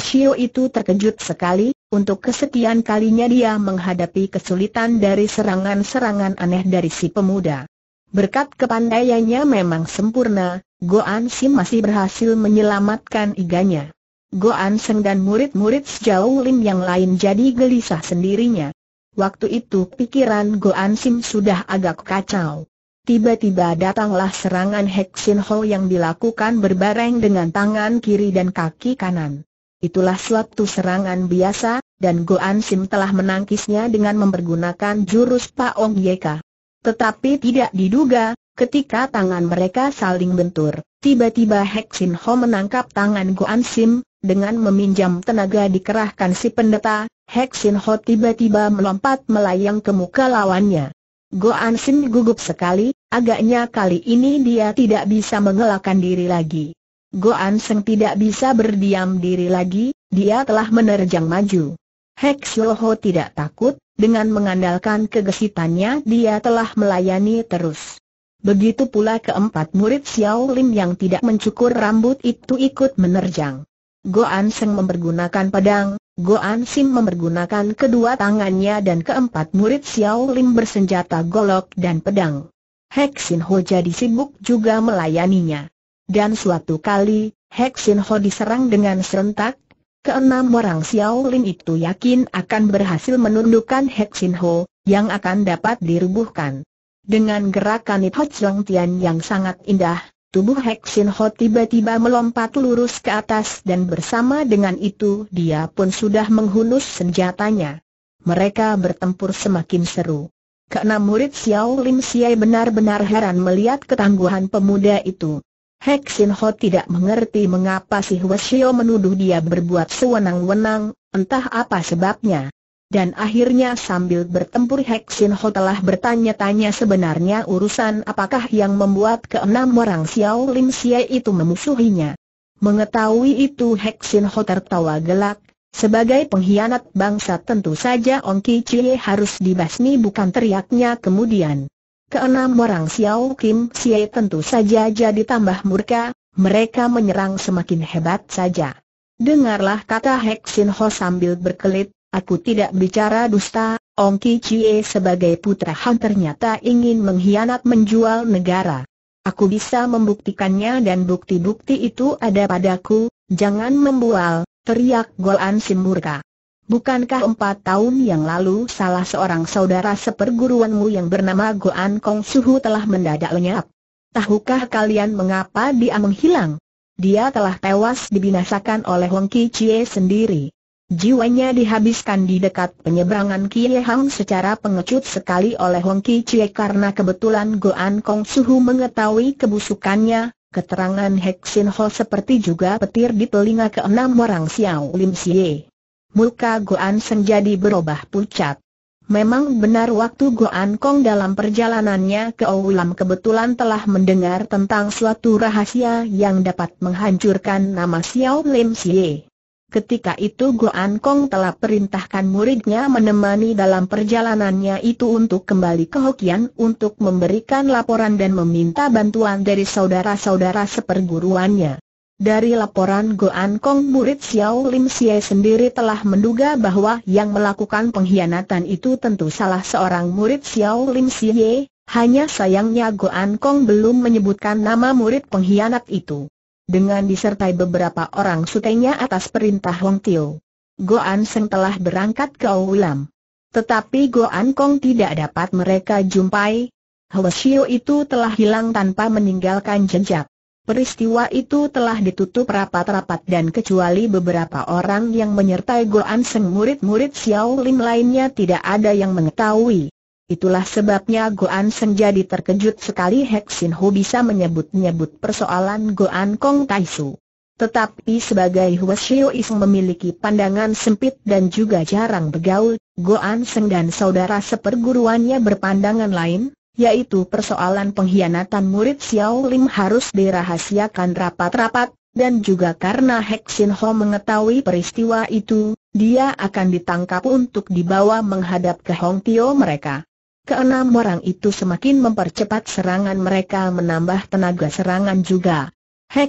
Shio itu terkejut sekali, untuk kesekian kalinya dia menghadapi kesulitan dari serangan-serangan aneh dari si pemuda. Berkat kepandaiannya memang sempurna, Goan Sim masih berhasil menyelamatkan iganya. Goan Seng dan murid-murid sejauh Lim yang lain jadi gelisah sendirinya. Waktu itu pikiran Goan Sim sudah agak kacau. Tiba-tiba datanglah serangan Heksin Ho yang dilakukan berbareng dengan tangan kiri dan kaki kanan. Itulah suatu serangan biasa, dan An Sim telah menangkisnya dengan mempergunakan jurus Paong Yeka. Tetapi tidak diduga, ketika tangan mereka saling bentur, tiba-tiba Heksin Ho menangkap tangan An Sim, dengan meminjam tenaga dikerahkan si pendeta, Heksin Ho tiba-tiba melompat melayang ke muka lawannya. Go Sin gugup sekali, agaknya kali ini dia tidak bisa mengelakkan diri lagi. Go Seng tidak bisa berdiam diri lagi, dia telah menerjang maju. Hek Ho tidak takut, dengan mengandalkan kegesitannya dia telah melayani terus. Begitu pula keempat murid Xiao Lin yang tidak mencukur rambut itu ikut menerjang. Go Seng mempergunakan pedang, Goan Sim mempergunakan kedua tangannya dan keempat murid Xiao Lim bersenjata golok dan pedang. Hek Sin Ho jadi sibuk juga melayaninya. Dan suatu kali, Hek Sin Ho diserang dengan serentak, keenam orang Xiao Lim itu yakin akan berhasil menundukkan Hek Sin Ho, yang akan dapat dirubuhkan. Dengan gerakan Ho Chong Tian yang sangat indah, Tubuh Heksin Ho tiba-tiba melompat lurus ke atas dan bersama dengan itu dia pun sudah menghunus senjatanya. Mereka bertempur semakin seru. Keenam murid Xiao Lim Siai benar-benar heran melihat ketangguhan pemuda itu. Heksin Ho tidak mengerti mengapa si Hwasyo menuduh dia berbuat sewenang-wenang, entah apa sebabnya dan akhirnya sambil bertempur Hek Sin Ho telah bertanya-tanya sebenarnya urusan apakah yang membuat keenam orang Xiao Lim Sia itu memusuhinya. Mengetahui itu Hek Sin Ho tertawa gelak, sebagai pengkhianat bangsa tentu saja Ong Ki Chie harus dibasmi bukan teriaknya kemudian. Keenam orang Xiao Kim Sia tentu saja jadi tambah murka, mereka menyerang semakin hebat saja. Dengarlah kata Hek Sin Ho sambil berkelit, Aku tidak bicara dusta, Ong Ki Chie sebagai putra Han ternyata ingin mengkhianat menjual negara. Aku bisa membuktikannya dan bukti-bukti itu ada padaku, jangan membual, teriak Gol Golan Simurka. Bukankah empat tahun yang lalu salah seorang saudara seperguruanmu yang bernama Goan Kong Suhu telah mendadak lenyap? Tahukah kalian mengapa dia menghilang? Dia telah tewas dibinasakan oleh Hong Ki Chie sendiri. Jiwanya dihabiskan di dekat penyeberangan Kie Hang secara pengecut sekali oleh Hong Ki Chie karena kebetulan Goan Kong Suhu mengetahui kebusukannya, keterangan Hek Sin Ho seperti juga petir di telinga keenam orang Xiao Lim Sie. Muka Goan Senjadi berubah pucat. Memang benar waktu Goan Kong dalam perjalanannya ke Oulam kebetulan telah mendengar tentang suatu rahasia yang dapat menghancurkan nama Xiao Lim Sie. Ketika itu Goan Kong telah perintahkan muridnya menemani dalam perjalanannya itu untuk kembali ke Hokian untuk memberikan laporan dan meminta bantuan dari saudara-saudara seperguruannya. Dari laporan Goan Kong murid Xiao Lim Xie sendiri telah menduga bahwa yang melakukan pengkhianatan itu tentu salah seorang murid Xiao Lim Xie, hanya sayangnya Goan Kong belum menyebutkan nama murid pengkhianat itu dengan disertai beberapa orang sutenya atas perintah Hong Tio. Goan Seng telah berangkat ke Oulam. Tetapi Goan Kong tidak dapat mereka jumpai. Xiu itu telah hilang tanpa meninggalkan jejak. Peristiwa itu telah ditutup rapat-rapat dan kecuali beberapa orang yang menyertai Goan Seng murid-murid Xiao Lim lainnya tidak ada yang mengetahui. Itulah sebabnya Goan Senjadi terkejut sekali Heksin Ho bisa menyebut-nyebut persoalan Goan Kong Taisu. Tetapi sebagai Hwasyo Isung memiliki pandangan sempit dan juga jarang bergaul, Goan Seng dan saudara seperguruannya berpandangan lain, yaitu persoalan pengkhianatan murid Xiao Lim harus dirahasiakan rapat-rapat, dan juga karena Heksin Ho mengetahui peristiwa itu, dia akan ditangkap untuk dibawa menghadap ke Hong Tio mereka. Keenam orang itu semakin mempercepat serangan mereka menambah tenaga serangan juga.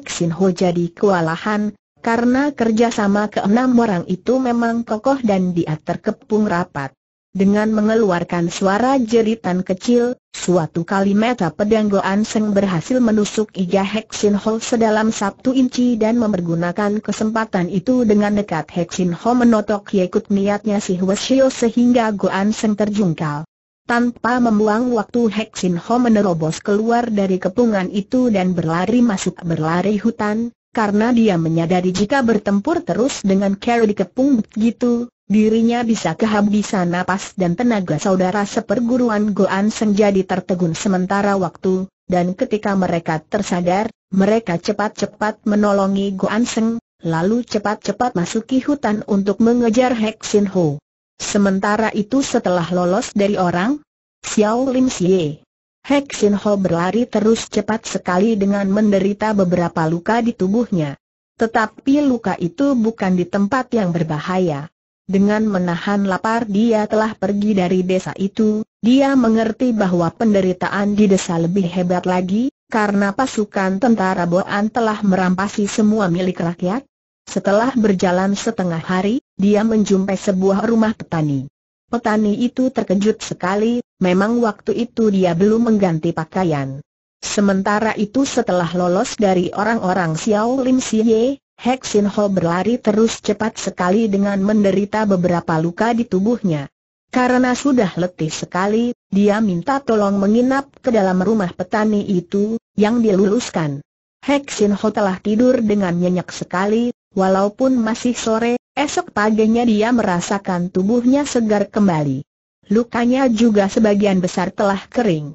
Sin Ho jadi kewalahan, karena kerjasama keenam orang itu memang kokoh dan dia terkepung rapat. Dengan mengeluarkan suara jeritan kecil, suatu kali meta pedang Goan Seng berhasil menusuk iga Sin Ho sedalam satu inci dan mempergunakan kesempatan itu dengan dekat Sin Ho menotok yekut niatnya si Hwasyo sehingga Goan Seng terjungkal. Tanpa membuang waktu Hek Sin Ho menerobos keluar dari kepungan itu dan berlari masuk berlari hutan, karena dia menyadari jika bertempur terus dengan Carol di kepung begitu, dirinya bisa kehabisan napas dan tenaga saudara seperguruan Goan Seng jadi tertegun sementara waktu, dan ketika mereka tersadar, mereka cepat-cepat menolongi Goan Seng, lalu cepat-cepat masuki hutan untuk mengejar Hek Sin Ho. Sementara itu setelah lolos dari orang, Xiao Lim Xie, Hek Sin Ho berlari terus cepat sekali dengan menderita beberapa luka di tubuhnya. Tetapi luka itu bukan di tempat yang berbahaya. Dengan menahan lapar dia telah pergi dari desa itu, dia mengerti bahwa penderitaan di desa lebih hebat lagi, karena pasukan tentara Boan telah merampasi semua milik rakyat, setelah berjalan setengah hari, dia menjumpai sebuah rumah petani. Petani itu terkejut sekali, memang waktu itu dia belum mengganti pakaian. Sementara itu setelah lolos dari orang-orang Xiao Lim Siye, Hek Sin Ho berlari terus cepat sekali dengan menderita beberapa luka di tubuhnya. Karena sudah letih sekali, dia minta tolong menginap ke dalam rumah petani itu, yang diluluskan. Hek Sin Ho telah tidur dengan nyenyak sekali, Walaupun masih sore, esok paginya dia merasakan tubuhnya segar kembali. Lukanya juga sebagian besar telah kering.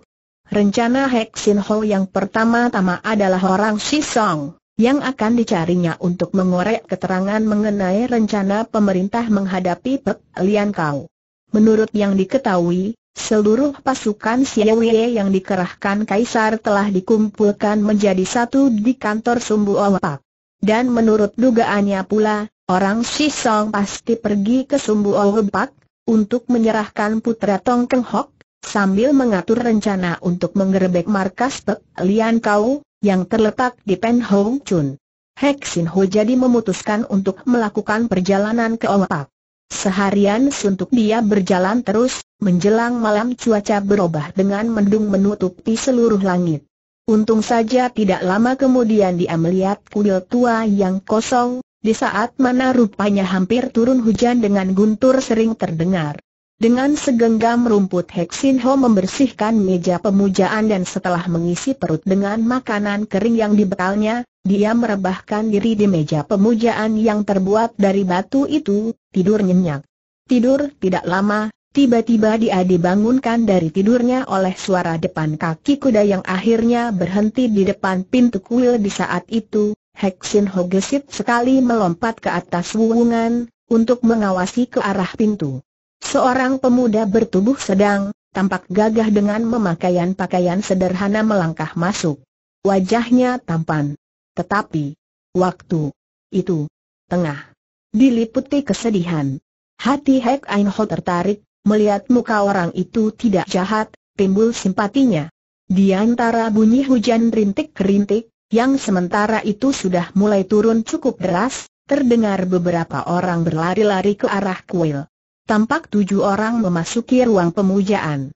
Rencana Hek Sin Ho yang pertama-tama adalah orang Song, yang akan dicarinya untuk mengorek keterangan mengenai rencana pemerintah menghadapi Pek Lian Kau. Menurut yang diketahui, Seluruh pasukan Siawie yang dikerahkan Kaisar telah dikumpulkan menjadi satu di kantor Sumbu Opak. Dan menurut dugaannya pula, orang Song pasti pergi ke Sumbu Owepak, untuk menyerahkan putra Tong Keng Hok, sambil mengatur rencana untuk menggerebek markas Pek Lian Kau, yang terletak di Pen Hong Chun. Hek Sin Ho jadi memutuskan untuk melakukan perjalanan ke Owepak. Seharian suntuk dia berjalan terus, menjelang malam cuaca berubah dengan mendung menutupi seluruh langit. Untung saja tidak lama kemudian dia melihat kuil tua yang kosong, di saat mana rupanya hampir turun hujan dengan guntur sering terdengar. Dengan segenggam rumput Hexin Ho membersihkan meja pemujaan dan setelah mengisi perut dengan makanan kering yang dibekalnya, dia merebahkan diri di meja pemujaan yang terbuat dari batu itu, tidur nyenyak. Tidur tidak lama, Tiba-tiba dia dibangunkan dari tidurnya oleh suara depan kaki kuda yang akhirnya berhenti di depan pintu kuil di saat itu, Heksin Ho sekali melompat ke atas wuwungan, untuk mengawasi ke arah pintu. Seorang pemuda bertubuh sedang, tampak gagah dengan memakaian pakaian sederhana melangkah masuk. Wajahnya tampan. Tetapi, waktu itu, tengah, diliputi kesedihan. Hati Hek Ainho tertarik, Melihat muka orang itu tidak jahat, timbul simpatinya. Di antara bunyi hujan rintik-rintik, yang sementara itu sudah mulai turun cukup deras, terdengar beberapa orang berlari-lari ke arah kuil. Tampak tujuh orang memasuki ruang pemujaan.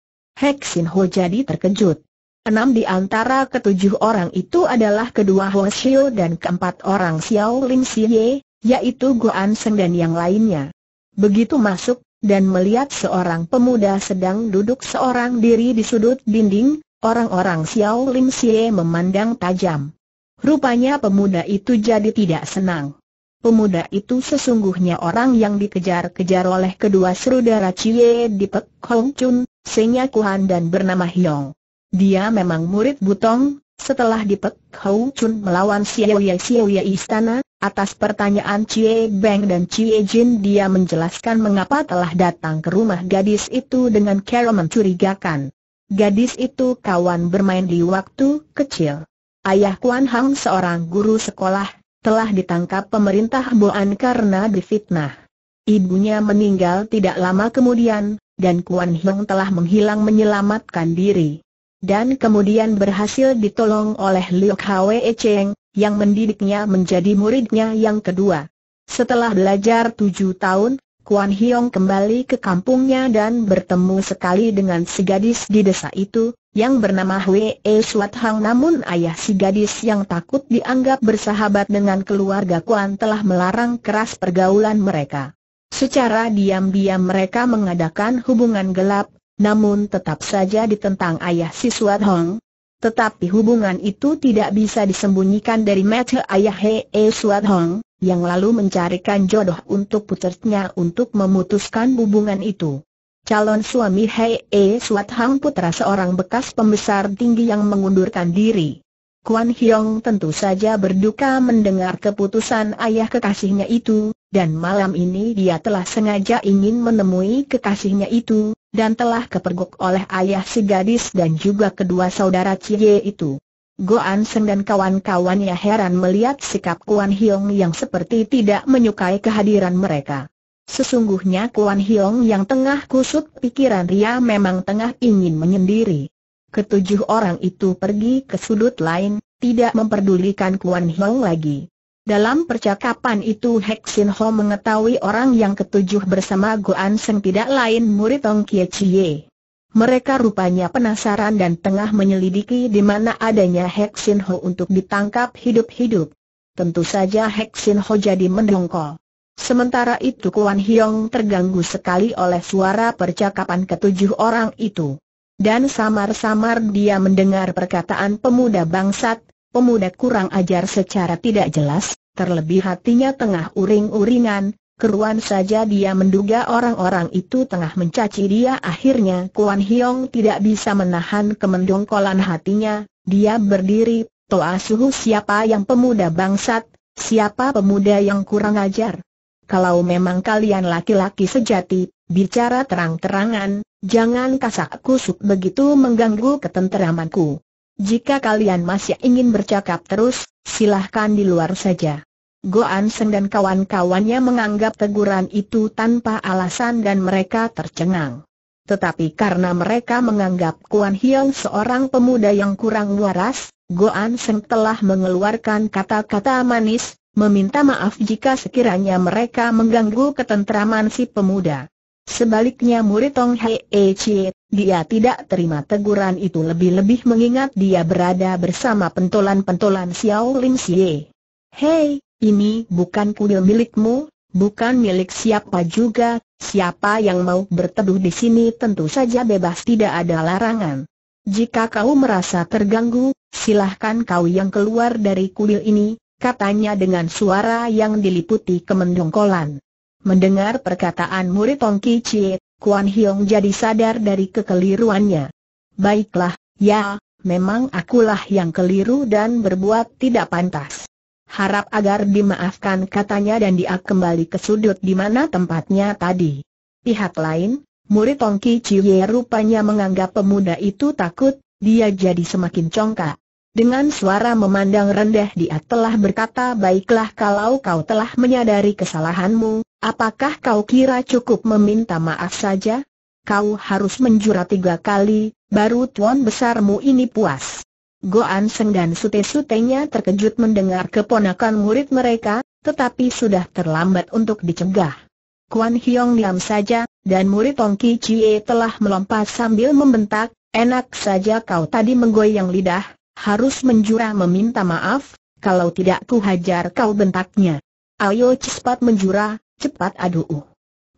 Sin Ho jadi terkejut. Enam di antara ketujuh orang itu adalah kedua Ho Xiu dan keempat orang Xiao Lim Xie, yaitu Goan Seng dan yang lainnya. Begitu masuk, dan melihat seorang pemuda sedang duduk seorang diri di sudut dinding, orang-orang Xiao Lim Sie memandang tajam. Rupanya pemuda itu jadi tidak senang. Pemuda itu sesungguhnya orang yang dikejar-kejar oleh kedua saudara Cie di Pek Hong Chun, Senya Kuan dan bernama Hyong. Dia memang murid Butong, setelah di Pek Hong Chun melawan Xiao Ye Xiao Ye Istana, Atas pertanyaan Cie Beng dan Cie Jin dia menjelaskan mengapa telah datang ke rumah gadis itu dengan cara mencurigakan. Gadis itu kawan bermain di waktu kecil. Ayah Kuan Hang seorang guru sekolah, telah ditangkap pemerintah Boan karena difitnah. Ibunya meninggal tidak lama kemudian, dan Kuan Hang telah menghilang menyelamatkan diri. Dan kemudian berhasil ditolong oleh Liu Hwee Cheng, yang mendidiknya menjadi muridnya yang kedua. Setelah belajar tujuh tahun, Kuan Hiong kembali ke kampungnya dan bertemu sekali dengan si gadis di desa itu, yang bernama Hwee Suat Hang namun ayah si gadis yang takut dianggap bersahabat dengan keluarga Kuan telah melarang keras pergaulan mereka. Secara diam-diam mereka mengadakan hubungan gelap, namun tetap saja ditentang ayah si Suat Hong, tetapi hubungan itu tidak bisa disembunyikan dari mata ayah Hei e Suat Hong, yang lalu mencarikan jodoh untuk putrinya untuk memutuskan hubungan itu. Calon suami Hei e Suat Hong putra seorang bekas pembesar tinggi yang mengundurkan diri. Kuan Hyong tentu saja berduka mendengar keputusan ayah kekasihnya itu, dan malam ini dia telah sengaja ingin menemui kekasihnya itu, dan telah kepergok oleh ayah si gadis dan juga kedua saudara Cie itu. Goan Seng dan kawan-kawannya heran melihat sikap Kuan Hiong yang seperti tidak menyukai kehadiran mereka. Sesungguhnya Kuan Hiong yang tengah kusut pikiran Ria memang tengah ingin menyendiri. Ketujuh orang itu pergi ke sudut lain, tidak memperdulikan Kuan Hiong lagi. Dalam percakapan itu Hek Sin Ho mengetahui orang yang ketujuh bersama Goan Seng tidak lain murid Ong Kie Chie. Mereka rupanya penasaran dan tengah menyelidiki di mana adanya Hek Sin Ho untuk ditangkap hidup-hidup. Tentu saja Hek Sin Ho jadi mendongkol. Sementara itu Kuan Hiong terganggu sekali oleh suara percakapan ketujuh orang itu. Dan samar-samar dia mendengar perkataan pemuda bangsat, Pemuda kurang ajar secara tidak jelas, terlebih hatinya tengah uring-uringan, Keruan saja dia menduga orang-orang itu tengah mencaci dia akhirnya Kuan Hiong tidak bisa menahan kemendongkolan hatinya, dia berdiri, Toa Suhu siapa yang pemuda bangsat, siapa pemuda yang kurang ajar. Kalau memang kalian laki-laki sejati, bicara terang-terangan, jangan kasak kusuk begitu mengganggu ketenteramanku. Jika kalian masih ingin bercakap terus, silahkan di luar saja. Goan Seng dan kawan-kawannya menganggap teguran itu tanpa alasan dan mereka tercengang. Tetapi karena mereka menganggap Kuan Hiong seorang pemuda yang kurang waras, Goan Seng telah mengeluarkan kata-kata manis, meminta maaf jika sekiranya mereka mengganggu ketentraman si pemuda. Sebaliknya murid Tong Hei e Chie, dia tidak terima teguran itu lebih-lebih mengingat dia berada bersama pentolan-pentolan Xiao Lim Xie. Hei, ini bukan kuil milikmu, bukan milik siapa juga, siapa yang mau berteduh di sini tentu saja bebas tidak ada larangan. Jika kau merasa terganggu, silahkan kau yang keluar dari kuil ini, katanya dengan suara yang diliputi kemendongkolan. Mendengar perkataan murid Tong Chie, Kuan Hiong jadi sadar dari kekeliruannya. Baiklah, ya, memang akulah yang keliru dan berbuat tidak pantas. Harap agar dimaafkan katanya dan dia kembali ke sudut di mana tempatnya tadi. Pihak lain, murid Tongki Ciye rupanya menganggap pemuda itu takut, dia jadi semakin congkak. Dengan suara memandang rendah dia telah berkata baiklah kalau kau telah menyadari kesalahanmu, apakah kau kira cukup meminta maaf saja? Kau harus menjura tiga kali, baru tuan besarmu ini puas. Goan Seng dan sute-sutenya terkejut mendengar keponakan murid mereka, tetapi sudah terlambat untuk dicegah. Kuan Hiong diam saja, dan murid Tong Ki Chie telah melompat sambil membentak, enak saja kau tadi menggoyang lidah, harus menjura meminta maaf, kalau tidak ku hajar kau bentaknya. Ayo cepat menjura, cepat aduh.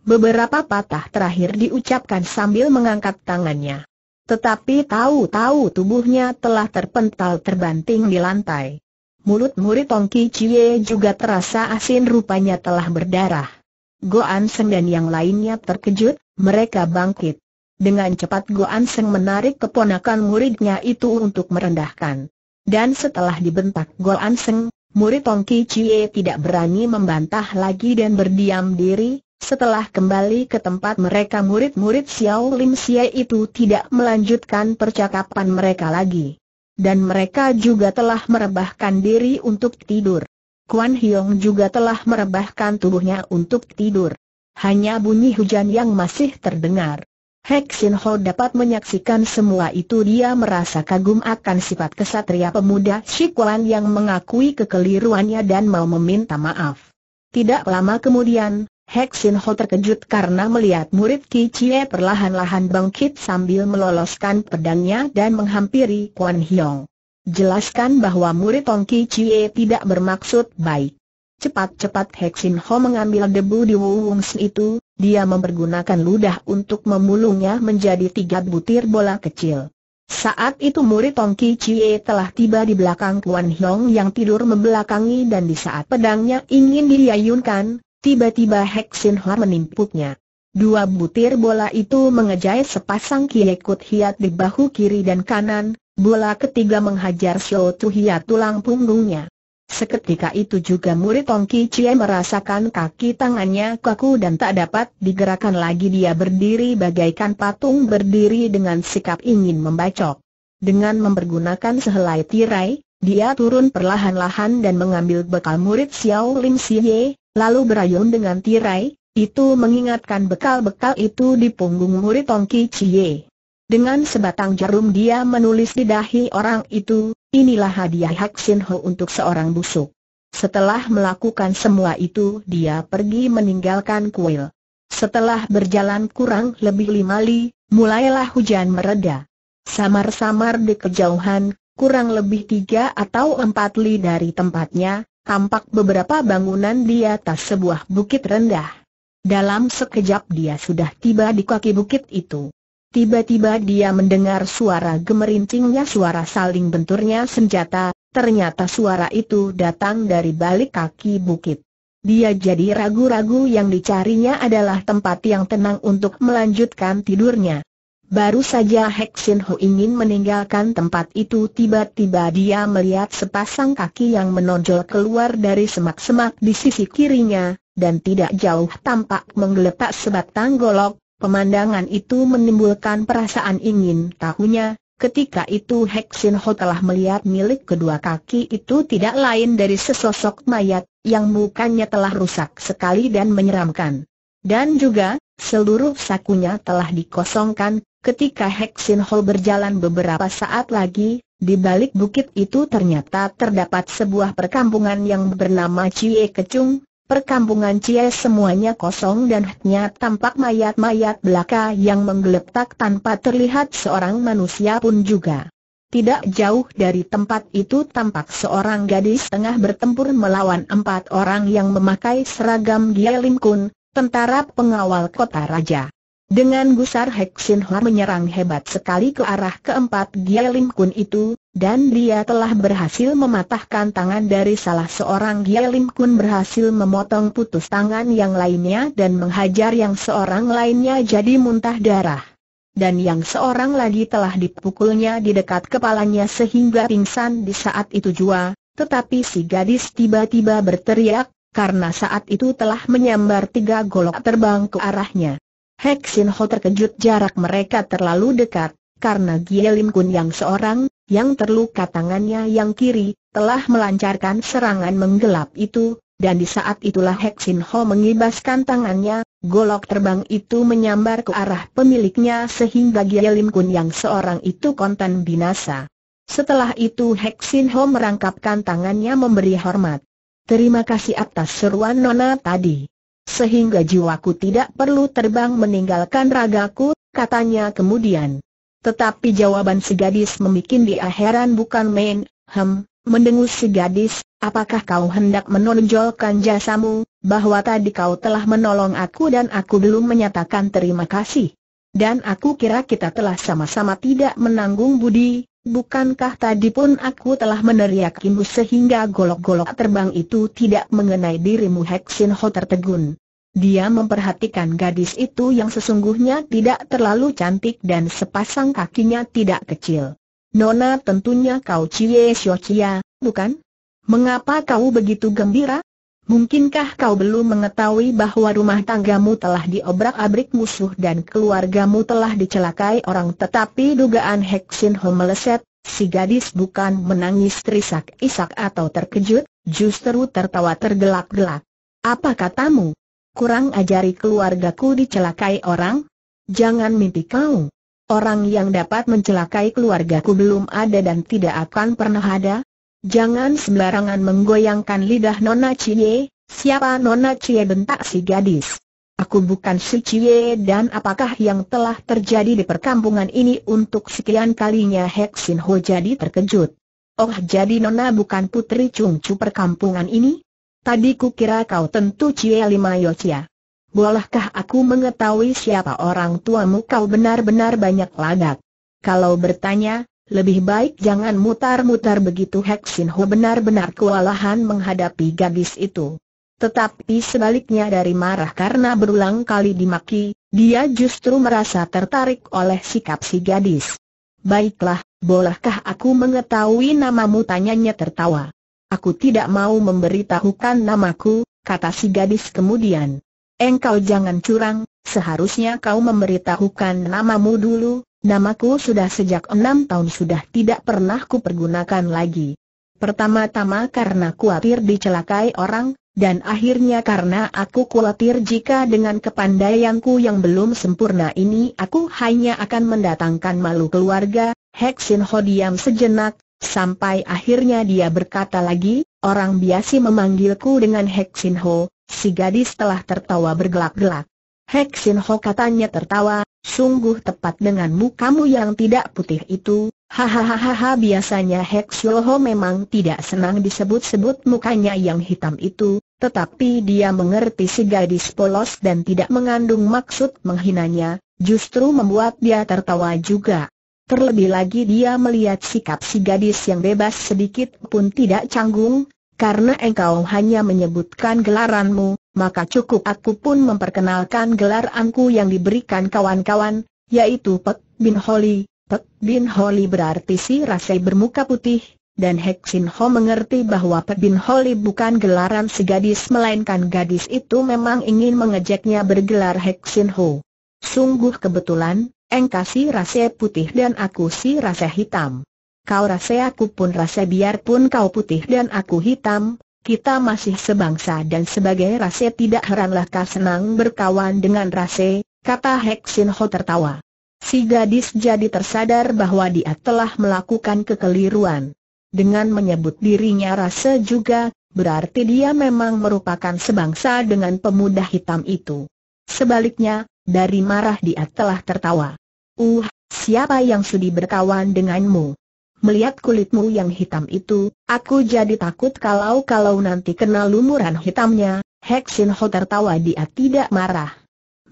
Beberapa patah terakhir diucapkan sambil mengangkat tangannya. Tetapi tahu-tahu tubuhnya telah terpental terbanting di lantai. Mulut murid Tongki Cie juga terasa asin rupanya telah berdarah. Goan Seng dan yang lainnya terkejut, mereka bangkit. Dengan cepat Goan Seng menarik keponakan muridnya itu untuk merendahkan. Dan setelah dibentak Goan Seng, murid Tong Ki Chie tidak berani membantah lagi dan berdiam diri. Setelah kembali ke tempat mereka murid-murid Xiao Lim Xie itu tidak melanjutkan percakapan mereka lagi. Dan mereka juga telah merebahkan diri untuk tidur. Kuan Hyong juga telah merebahkan tubuhnya untuk tidur. Hanya bunyi hujan yang masih terdengar. Hek Sin Ho dapat menyaksikan semua itu dia merasa kagum akan sifat kesatria pemuda Shikuan yang mengakui kekeliruannya dan mau meminta maaf. Tidak lama kemudian, Hek Sin Ho terkejut karena melihat murid Ki Chie perlahan-lahan bangkit sambil meloloskan pedangnya dan menghampiri Kuan Hiong. Jelaskan bahwa murid Tong Ki Chie tidak bermaksud baik. Cepat-cepat Hek Sin Ho mengambil debu di Wu Wungsi itu, dia mempergunakan ludah untuk memulungnya menjadi tiga butir bola kecil. Saat itu murid Tong Ki Chie telah tiba di belakang Kuan Hiong yang tidur membelakangi dan di saat pedangnya ingin diayunkan, tiba-tiba Hek Sin Hwa menimpuknya. Dua butir bola itu mengejai sepasang Kut hiat di bahu kiri dan kanan, bola ketiga menghajar Xiao Tu hiat tulang punggungnya. Seketika itu juga murid Tong Ki Cie merasakan kaki tangannya kaku dan tak dapat digerakkan lagi dia berdiri bagaikan patung berdiri dengan sikap ingin membacok. Dengan mempergunakan sehelai tirai, dia turun perlahan-lahan dan mengambil bekal murid Xiao Lim Xie, lalu berayun dengan tirai, itu mengingatkan bekal-bekal itu di punggung murid Tong Ki Cie. Dengan sebatang jarum dia menulis di dahi orang itu, inilah hadiah Hak Sin Ho untuk seorang busuk. Setelah melakukan semua itu dia pergi meninggalkan kuil. Setelah berjalan kurang lebih lima li, mulailah hujan mereda. Samar-samar di kejauhan, kurang lebih tiga atau empat li dari tempatnya, tampak beberapa bangunan di atas sebuah bukit rendah. Dalam sekejap dia sudah tiba di kaki bukit itu. Tiba-tiba dia mendengar suara gemerincingnya, suara saling benturnya senjata, ternyata suara itu datang dari balik kaki bukit. Dia jadi ragu-ragu yang dicarinya adalah tempat yang tenang untuk melanjutkan tidurnya. Baru saja Sin Ho ingin meninggalkan tempat itu tiba-tiba dia melihat sepasang kaki yang menonjol keluar dari semak-semak di sisi kirinya, dan tidak jauh tampak menggeletak sebatang golok, Pemandangan itu menimbulkan perasaan ingin tahunya, ketika itu Hek Sin Ho telah melihat milik kedua kaki itu tidak lain dari sesosok mayat, yang mukanya telah rusak sekali dan menyeramkan. Dan juga, seluruh sakunya telah dikosongkan, ketika Hek Sin Ho berjalan beberapa saat lagi, di balik bukit itu ternyata terdapat sebuah perkampungan yang bernama Cie Kecung, Perkampungan Cie semuanya kosong dan hanya tampak mayat-mayat belaka yang menggeletak tanpa terlihat seorang manusia pun juga. Tidak jauh dari tempat itu tampak seorang gadis tengah bertempur melawan empat orang yang memakai seragam Gielim Kun, tentara pengawal kota raja. Dengan gusar Sin Hwa menyerang hebat sekali ke arah keempat lim Kun itu, dan dia telah berhasil mematahkan tangan dari salah seorang lim Kun berhasil memotong putus tangan yang lainnya dan menghajar yang seorang lainnya jadi muntah darah. Dan yang seorang lagi telah dipukulnya di dekat kepalanya sehingga pingsan di saat itu jua, tetapi si gadis tiba-tiba berteriak, karena saat itu telah menyambar tiga golok terbang ke arahnya. Hek Sin Ho terkejut jarak mereka terlalu dekat, karena Lim Kun yang seorang, yang terluka tangannya yang kiri, telah melancarkan serangan menggelap itu, dan di saat itulah Hek Sin Ho mengibaskan tangannya, golok terbang itu menyambar ke arah pemiliknya sehingga Lim Kun yang seorang itu konten binasa. Setelah itu Hek Sin Ho merangkapkan tangannya memberi hormat. Terima kasih atas seruan Nona tadi sehingga jiwaku tidak perlu terbang meninggalkan ragaku, katanya kemudian. Tetapi jawaban si gadis membuat dia heran bukan main, hem, mendengus si gadis, apakah kau hendak menonjolkan jasamu, bahwa tadi kau telah menolong aku dan aku belum menyatakan terima kasih. Dan aku kira kita telah sama-sama tidak menanggung budi, Bukankah tadi pun aku telah meneriakimu sehingga golok-golok terbang itu tidak mengenai dirimu Heksin Ho tertegun. Dia memperhatikan gadis itu yang sesungguhnya tidak terlalu cantik dan sepasang kakinya tidak kecil. Nona tentunya kau Cie Xiao Cia, bukan? Mengapa kau begitu gembira? Mungkinkah kau belum mengetahui bahwa rumah tanggamu telah diobrak-abrik musuh dan keluargamu telah dicelakai orang tetapi dugaan Heksin Ho meleset, si gadis bukan menangis terisak-isak atau terkejut, justru tertawa tergelak-gelak. Apa katamu? Kurang ajari keluargaku dicelakai orang? Jangan mimpi kau. Orang yang dapat mencelakai keluargaku belum ada dan tidak akan pernah ada, Jangan sembarangan menggoyangkan lidah Nona Cie, siapa Nona Cie bentak si gadis. Aku bukan si Cie dan apakah yang telah terjadi di perkampungan ini untuk sekian kalinya Hek Sin Ho jadi terkejut. Oh jadi Nona bukan putri cungcu perkampungan ini? Tadi ku kira kau tentu Cie Lima Yocia. Bolehkah aku mengetahui siapa orang tuamu kau benar-benar banyak lagak? Kalau bertanya, lebih baik jangan mutar-mutar begitu Hek Sin Ho benar-benar kewalahan menghadapi gadis itu. Tetapi sebaliknya dari marah karena berulang kali dimaki, dia justru merasa tertarik oleh sikap si gadis. Baiklah, bolehkah aku mengetahui namamu tanyanya tertawa. Aku tidak mau memberitahukan namaku, kata si gadis kemudian. Engkau jangan curang, seharusnya kau memberitahukan namamu dulu, Namaku sudah sejak enam tahun sudah tidak pernah kupergunakan lagi. Pertama-tama karena kuatir dicelakai orang, dan akhirnya karena aku kuatir jika dengan kepandaianku yang belum sempurna ini aku hanya akan mendatangkan malu keluarga, Hexin Ho diam sejenak, sampai akhirnya dia berkata lagi, orang biasa memanggilku dengan Heksin Ho, si gadis telah tertawa bergelak-gelak. Hek Sin Ho katanya tertawa, sungguh tepat dengan mukamu yang tidak putih itu, hahaha biasanya Hek Sin Ho memang tidak senang disebut-sebut mukanya yang hitam itu, tetapi dia mengerti si gadis polos dan tidak mengandung maksud menghinanya, justru membuat dia tertawa juga. Terlebih lagi dia melihat sikap si gadis yang bebas sedikit pun tidak canggung, karena engkau hanya menyebutkan gelaranmu, maka cukup aku pun memperkenalkan gelar angku yang diberikan kawan-kawan, yaitu Pek Bin Holi. Pek Bin Holi berarti si rasai bermuka putih, dan Hek Sin Ho mengerti bahwa Pek Bin Holi bukan gelaran segadis melainkan gadis itu memang ingin mengejeknya bergelar Hek Sin Ho. Sungguh kebetulan, engkau si rasai putih dan aku si rasai hitam. Kau rasai aku pun rasai biarpun kau putih dan aku hitam, kita masih sebangsa dan sebagai rase tidak heranlah kau senang berkawan dengan rase, kata Heksin tertawa. Si gadis jadi tersadar bahwa dia telah melakukan kekeliruan. Dengan menyebut dirinya rase juga, berarti dia memang merupakan sebangsa dengan pemuda hitam itu. Sebaliknya, dari marah dia telah tertawa. Uh, siapa yang sudi berkawan denganmu? melihat kulitmu yang hitam itu, aku jadi takut kalau-kalau nanti kena lumuran hitamnya, Heksin Ho tertawa dia tidak marah.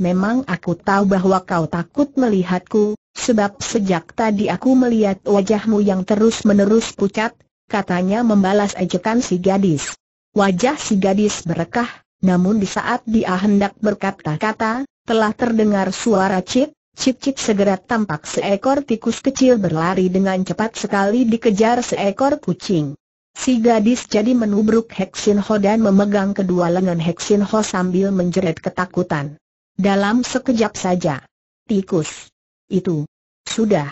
Memang aku tahu bahwa kau takut melihatku, sebab sejak tadi aku melihat wajahmu yang terus-menerus pucat, katanya membalas ejekan si gadis. Wajah si gadis berkah, namun di saat dia hendak berkata-kata, telah terdengar suara cip, cip segera tampak seekor tikus kecil berlari dengan cepat sekali dikejar seekor kucing. Si gadis jadi menubruk Heksin Ho dan memegang kedua lengan Heksin Ho sambil menjerit ketakutan. Dalam sekejap saja, tikus itu sudah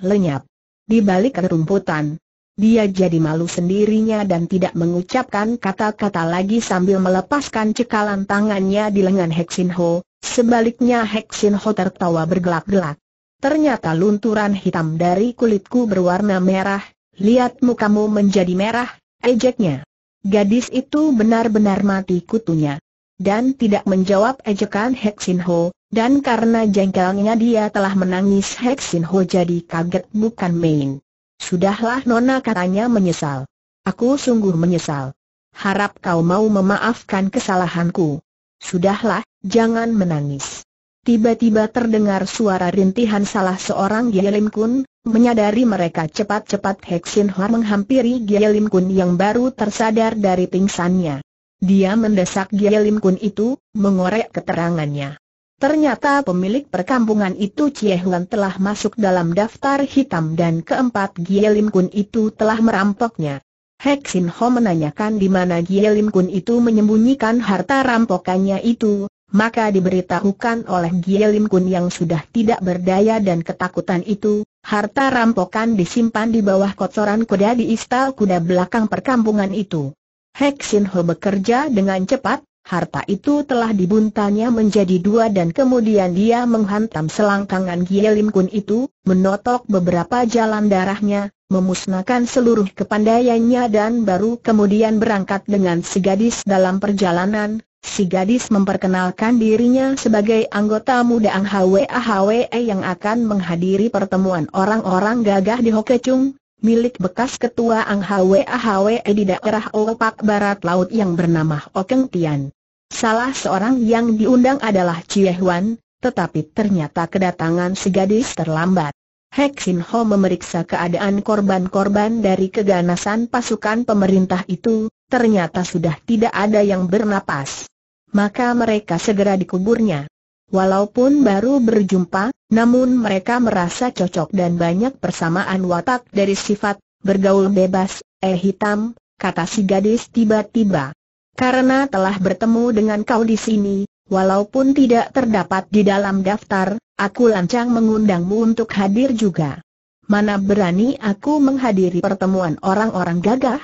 lenyap di balik kerumputan. Dia jadi malu sendirinya dan tidak mengucapkan kata-kata lagi sambil melepaskan cekalan tangannya di lengan Hexin Ho, sebaliknya Hexin Ho tertawa bergelak-gelak. Ternyata lunturan hitam dari kulitku berwarna merah, lihat mukamu menjadi merah, ejeknya. Gadis itu benar-benar mati kutunya. Dan tidak menjawab ejekan Hexin Ho, dan karena jengkelnya dia telah menangis Hexin Ho jadi kaget bukan main. Sudahlah Nona katanya menyesal. Aku sungguh menyesal. Harap kau mau memaafkan kesalahanku. Sudahlah, jangan menangis. Tiba-tiba terdengar suara rintihan salah seorang Lim Kun, menyadari mereka cepat-cepat Hexin Hoa menghampiri Lim Kun yang baru tersadar dari pingsannya. Dia mendesak Lim Kun itu, mengorek keterangannya. Ternyata pemilik perkampungan itu Chie Huan telah masuk dalam daftar hitam dan keempat Lim Kun itu telah merampoknya. Hek Sin Ho menanyakan di mana Lim Kun itu menyembunyikan harta rampokannya itu, maka diberitahukan oleh Lim Kun yang sudah tidak berdaya dan ketakutan itu, harta rampokan disimpan di bawah kotoran kuda di istal kuda belakang perkampungan itu. Hek Sin Ho bekerja dengan cepat, harta itu telah dibuntanya menjadi dua dan kemudian dia menghantam selangkangan Gielim Kun itu, menotok beberapa jalan darahnya, memusnahkan seluruh kepandaiannya dan baru kemudian berangkat dengan si gadis dalam perjalanan. Si gadis memperkenalkan dirinya sebagai anggota muda Ang Hwe Hwe yang akan menghadiri pertemuan orang-orang gagah di hokecung, milik bekas ketua Ang Hwe Hwe di daerah Opak Barat Laut yang bernama Okeng Tian. Salah seorang yang diundang adalah Chie Huan, tetapi ternyata kedatangan si gadis terlambat. Hek Sin Ho memeriksa keadaan korban-korban dari keganasan pasukan pemerintah itu, ternyata sudah tidak ada yang bernapas. Maka mereka segera dikuburnya. Walaupun baru berjumpa, namun mereka merasa cocok dan banyak persamaan watak dari sifat, bergaul bebas, eh hitam, kata si gadis tiba-tiba. Karena telah bertemu dengan kau di sini, walaupun tidak terdapat di dalam daftar, aku lancang mengundangmu untuk hadir juga. Mana berani aku menghadiri pertemuan orang-orang gagah?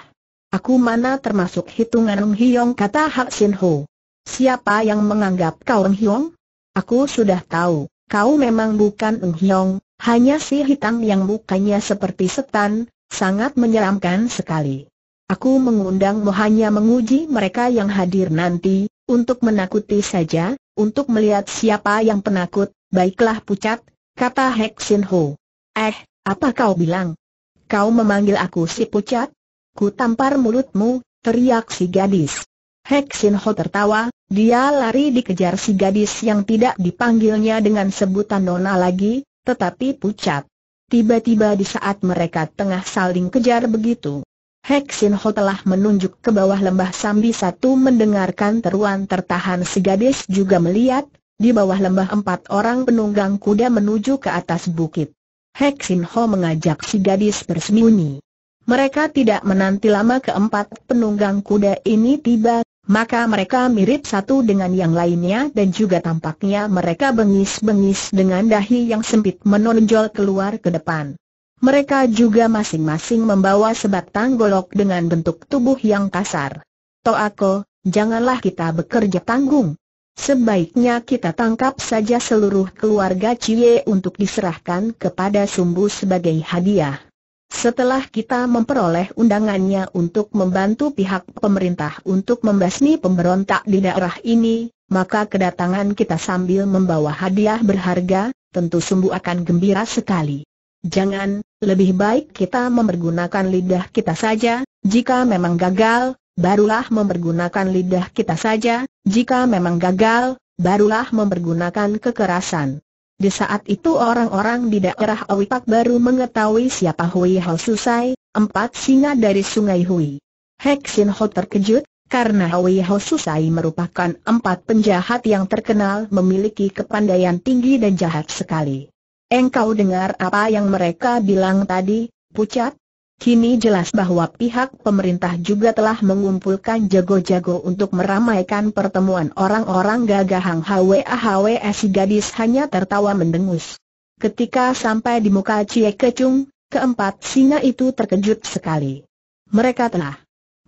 Aku mana termasuk hitungan Ng Hiong kata Hak Sin Ho. Siapa yang menganggap kau Ng Hiong? Aku sudah tahu, kau memang bukan Ng Hiong, hanya si hitam yang mukanya seperti setan, sangat menyeramkan sekali. Aku mengundangmu hanya menguji mereka yang hadir nanti, untuk menakuti saja, untuk melihat siapa yang penakut, baiklah pucat, kata Hek Sin Ho. Eh, apa kau bilang? Kau memanggil aku si pucat? Ku tampar mulutmu, teriak si gadis. Hek Sin Ho tertawa, dia lari dikejar si gadis yang tidak dipanggilnya dengan sebutan Nona lagi, tetapi pucat. Tiba-tiba di saat mereka tengah saling kejar begitu, Hek Ho telah menunjuk ke bawah lembah Sambi satu mendengarkan teruan tertahan si gadis juga melihat, di bawah lembah empat orang penunggang kuda menuju ke atas bukit. Hek Ho mengajak si gadis bersembunyi. Mereka tidak menanti lama keempat penunggang kuda ini tiba, maka mereka mirip satu dengan yang lainnya dan juga tampaknya mereka bengis-bengis dengan dahi yang sempit menonjol keluar ke depan. Mereka juga masing-masing membawa sebatang golok dengan bentuk tubuh yang kasar. Toako, janganlah kita bekerja tanggung. Sebaiknya kita tangkap saja seluruh keluarga Cie untuk diserahkan kepada Sumbu sebagai hadiah. Setelah kita memperoleh undangannya untuk membantu pihak pemerintah untuk membasmi pemberontak di daerah ini, maka kedatangan kita sambil membawa hadiah berharga, tentu Sumbu akan gembira sekali. Jangan, lebih baik kita mempergunakan lidah kita saja, jika memang gagal, barulah mempergunakan lidah kita saja, jika memang gagal, barulah mempergunakan kekerasan. Di saat itu orang-orang di daerah Pak baru mengetahui siapa Hui Hau Susai, empat singa dari sungai Hui. Hek Ho terkejut, karena Hui Hau Susai merupakan empat penjahat yang terkenal memiliki kepandaian tinggi dan jahat sekali. Engkau dengar apa yang mereka bilang tadi, pucat? Kini jelas bahwa pihak pemerintah juga telah mengumpulkan jago-jago untuk meramaikan pertemuan orang-orang gagah hang, HWA si gadis hanya tertawa mendengus. Ketika sampai di muka Cie Kecung, keempat singa itu terkejut sekali. Mereka telah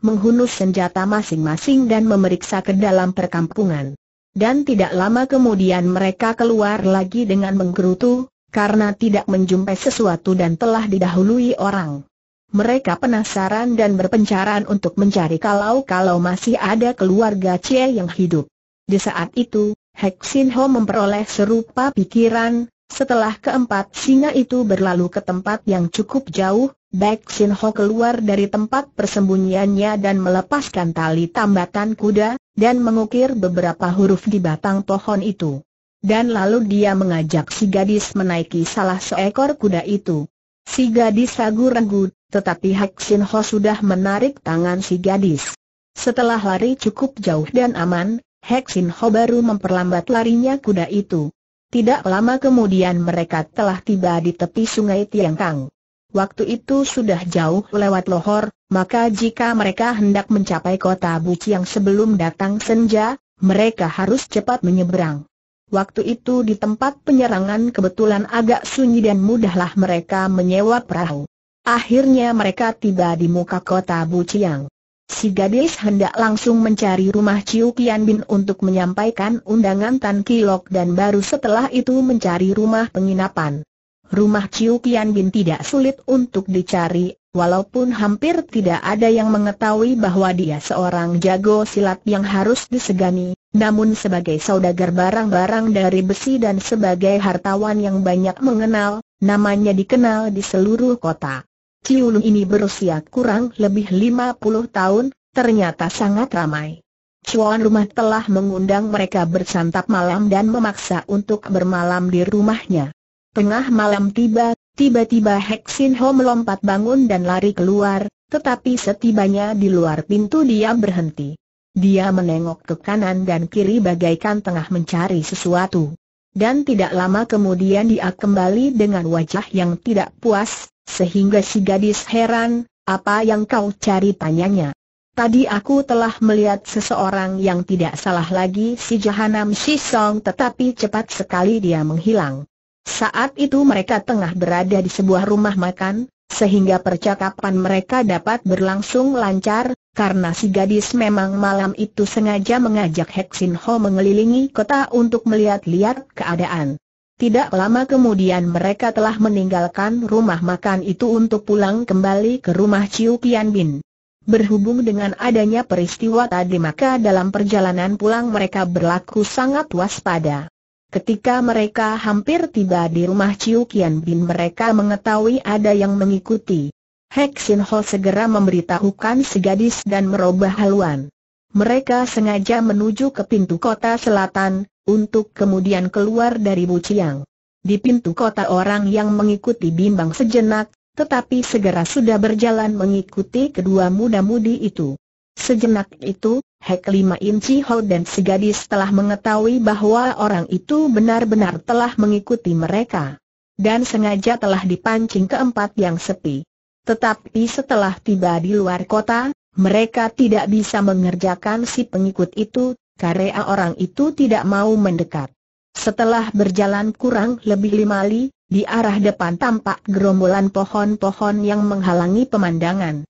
menghunus senjata masing-masing dan memeriksa ke dalam perkampungan. Dan tidak lama kemudian mereka keluar lagi dengan menggerutu, karena tidak menjumpai sesuatu dan telah didahului orang. Mereka penasaran dan berpencaran untuk mencari kalau-kalau masih ada keluarga Cie yang hidup. Di saat itu, Hek Sin Ho memperoleh serupa pikiran, setelah keempat singa itu berlalu ke tempat yang cukup jauh, Baek Sin Ho keluar dari tempat persembunyiannya dan melepaskan tali tambatan kuda, dan mengukir beberapa huruf di batang pohon itu. Dan lalu dia mengajak si gadis menaiki salah seekor kuda itu. Si gadis ragu-ragu, tetapi Hak Sin Ho sudah menarik tangan si gadis. Setelah lari cukup jauh dan aman, Hak Sin Ho baru memperlambat larinya kuda itu. Tidak lama kemudian mereka telah tiba di tepi sungai Tiang Kang. Waktu itu sudah jauh lewat lohor, maka jika mereka hendak mencapai kota Buci yang sebelum datang senja, mereka harus cepat menyeberang. Waktu itu di tempat penyerangan kebetulan agak sunyi dan mudahlah mereka menyewa perahu. Akhirnya mereka tiba di muka kota Buciang. Si gadis hendak langsung mencari rumah Ciu Kian Bin untuk menyampaikan undangan Tan Kilok dan baru setelah itu mencari rumah penginapan. Rumah Ciu Kian Bin tidak sulit untuk dicari, walaupun hampir tidak ada yang mengetahui bahwa dia seorang jago silat yang harus disegani, namun sebagai saudagar barang-barang dari besi dan sebagai hartawan yang banyak mengenal, namanya dikenal di seluruh kota. Ciulung ini berusia kurang lebih 50 tahun, ternyata sangat ramai. Cuan rumah telah mengundang mereka bersantap malam dan memaksa untuk bermalam di rumahnya. Tengah malam tiba, tiba-tiba Heksin Ho melompat bangun dan lari keluar, tetapi setibanya di luar pintu dia berhenti. Dia menengok ke kanan dan kiri bagaikan tengah mencari sesuatu. Dan tidak lama kemudian dia kembali dengan wajah yang tidak puas, sehingga si gadis heran, apa yang kau cari tanyanya. Tadi aku telah melihat seseorang yang tidak salah lagi si Jahanam Shisong tetapi cepat sekali dia menghilang. Saat itu mereka tengah berada di sebuah rumah makan, sehingga percakapan mereka dapat berlangsung lancar, karena si gadis memang malam itu sengaja mengajak Hexin Ho mengelilingi kota untuk melihat-lihat keadaan. Tidak lama kemudian mereka telah meninggalkan rumah makan itu untuk pulang kembali ke rumah Ciu Pian Bin. Berhubung dengan adanya peristiwa tadi maka dalam perjalanan pulang mereka berlaku sangat waspada. Ketika mereka hampir tiba di rumah Ciu Kian Bin mereka mengetahui ada yang mengikuti. Hek Sin Ho segera memberitahukan si gadis dan merubah haluan. Mereka sengaja menuju ke pintu kota selatan, untuk kemudian keluar dari Buciang. Di pintu kota orang yang mengikuti bimbang sejenak, tetapi segera sudah berjalan mengikuti kedua muda-mudi itu. Sejenak itu, Hek Lima Inci Ho dan si telah mengetahui bahwa orang itu benar-benar telah mengikuti mereka. Dan sengaja telah dipancing keempat yang sepi. Tetapi setelah tiba di luar kota, mereka tidak bisa mengerjakan si pengikut itu, karena orang itu tidak mau mendekat. Setelah berjalan kurang lebih lima li, di arah depan tampak gerombolan pohon-pohon yang menghalangi pemandangan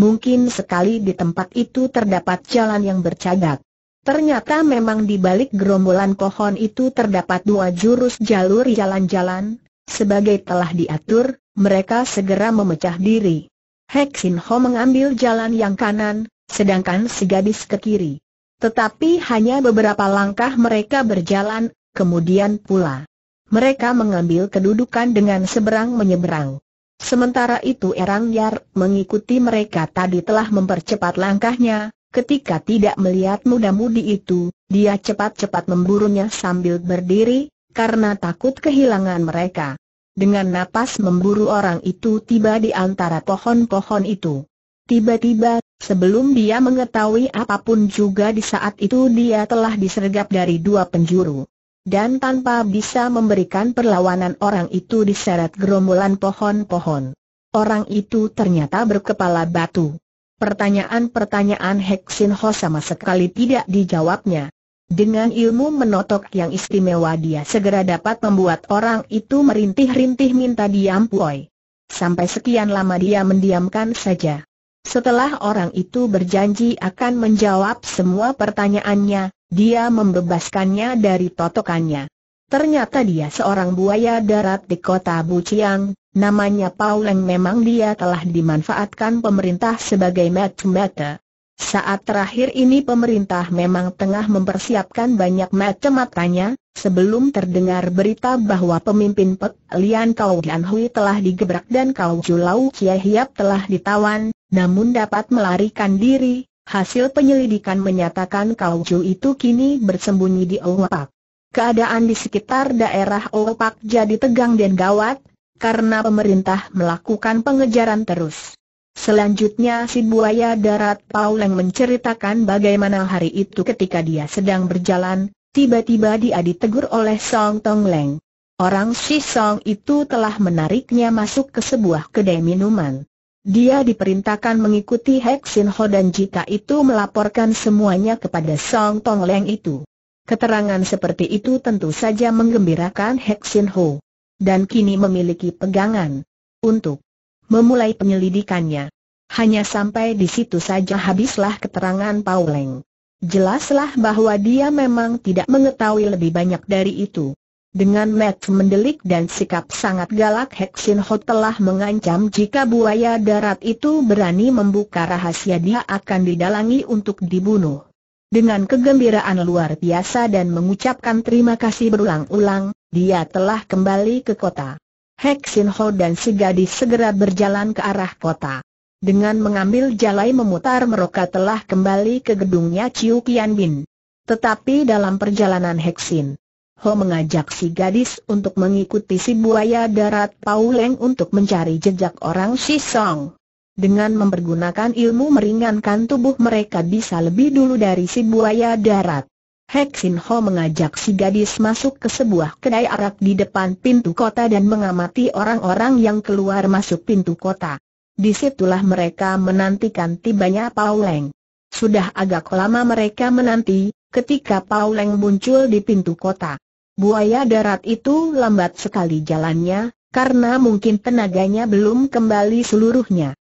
mungkin sekali di tempat itu terdapat jalan yang bercagak. Ternyata memang di balik gerombolan pohon itu terdapat dua jurus jalur jalan-jalan, sebagai telah diatur, mereka segera memecah diri. Hek Ho mengambil jalan yang kanan, sedangkan si gadis ke kiri. Tetapi hanya beberapa langkah mereka berjalan, kemudian pula. Mereka mengambil kedudukan dengan seberang menyeberang. Sementara itu Erang Yar mengikuti mereka tadi telah mempercepat langkahnya, ketika tidak melihat muda-mudi itu, dia cepat-cepat memburunya sambil berdiri, karena takut kehilangan mereka. Dengan napas memburu orang itu tiba di antara pohon-pohon itu. Tiba-tiba, sebelum dia mengetahui apapun juga di saat itu dia telah disergap dari dua penjuru dan tanpa bisa memberikan perlawanan orang itu diseret gerombolan pohon-pohon. Orang itu ternyata berkepala batu. Pertanyaan-pertanyaan Heksin Ho sama sekali tidak dijawabnya. Dengan ilmu menotok yang istimewa dia segera dapat membuat orang itu merintih-rintih minta diam puoi. Sampai sekian lama dia mendiamkan saja. Setelah orang itu berjanji akan menjawab semua pertanyaannya, dia membebaskannya dari totokannya. Ternyata dia seorang buaya darat di kota Buciang, namanya Pauleng memang dia telah dimanfaatkan pemerintah sebagai mata-mata. Saat terakhir ini pemerintah memang tengah mempersiapkan banyak macam matanya, sebelum terdengar berita bahwa pemimpin Pek Lian Kau Dian Hui telah digebrak dan Kau Julau Chia Hiap telah ditawan, namun dapat melarikan diri, Hasil penyelidikan menyatakan kalau Ju itu kini bersembunyi di Ouapak. Keadaan di sekitar daerah Ouapak jadi tegang dan gawat, karena pemerintah melakukan pengejaran terus. Selanjutnya si buaya darat Pauleng menceritakan bagaimana hari itu ketika dia sedang berjalan, tiba-tiba dia ditegur oleh Song Tong Leng. Orang si Song itu telah menariknya masuk ke sebuah kedai minuman. Dia diperintahkan mengikuti Sin Ho dan jika itu melaporkan semuanya kepada Song Tong Leng itu. Keterangan seperti itu tentu saja menggembirakan Sin Ho. Dan kini memiliki pegangan untuk memulai penyelidikannya. Hanya sampai di situ saja habislah keterangan Pauleng. Jelaslah bahwa dia memang tidak mengetahui lebih banyak dari itu. Dengan match mendelik dan sikap sangat galak Heksin Ho telah mengancam jika buaya darat itu berani membuka rahasia dia akan didalangi untuk dibunuh. Dengan kegembiraan luar biasa dan mengucapkan terima kasih berulang-ulang, dia telah kembali ke kota. Heksin Ho dan si gadis segera berjalan ke arah kota. Dengan mengambil jalai memutar meroka telah kembali ke gedungnya Chiu Kian Bin. Tetapi dalam perjalanan Heksin, Ho mengajak si gadis untuk mengikuti si buaya darat Pauleng untuk mencari jejak orang Shisong. Dengan mempergunakan ilmu meringankan tubuh mereka bisa lebih dulu dari si buaya darat. Hek Sin Ho mengajak si gadis masuk ke sebuah kedai arak di depan pintu kota dan mengamati orang-orang yang keluar masuk pintu kota. Disitulah mereka menantikan tibanya Pauleng. Sudah agak lama mereka menanti, ketika Pauleng muncul di pintu kota. Buaya darat itu lambat sekali jalannya, karena mungkin tenaganya belum kembali seluruhnya.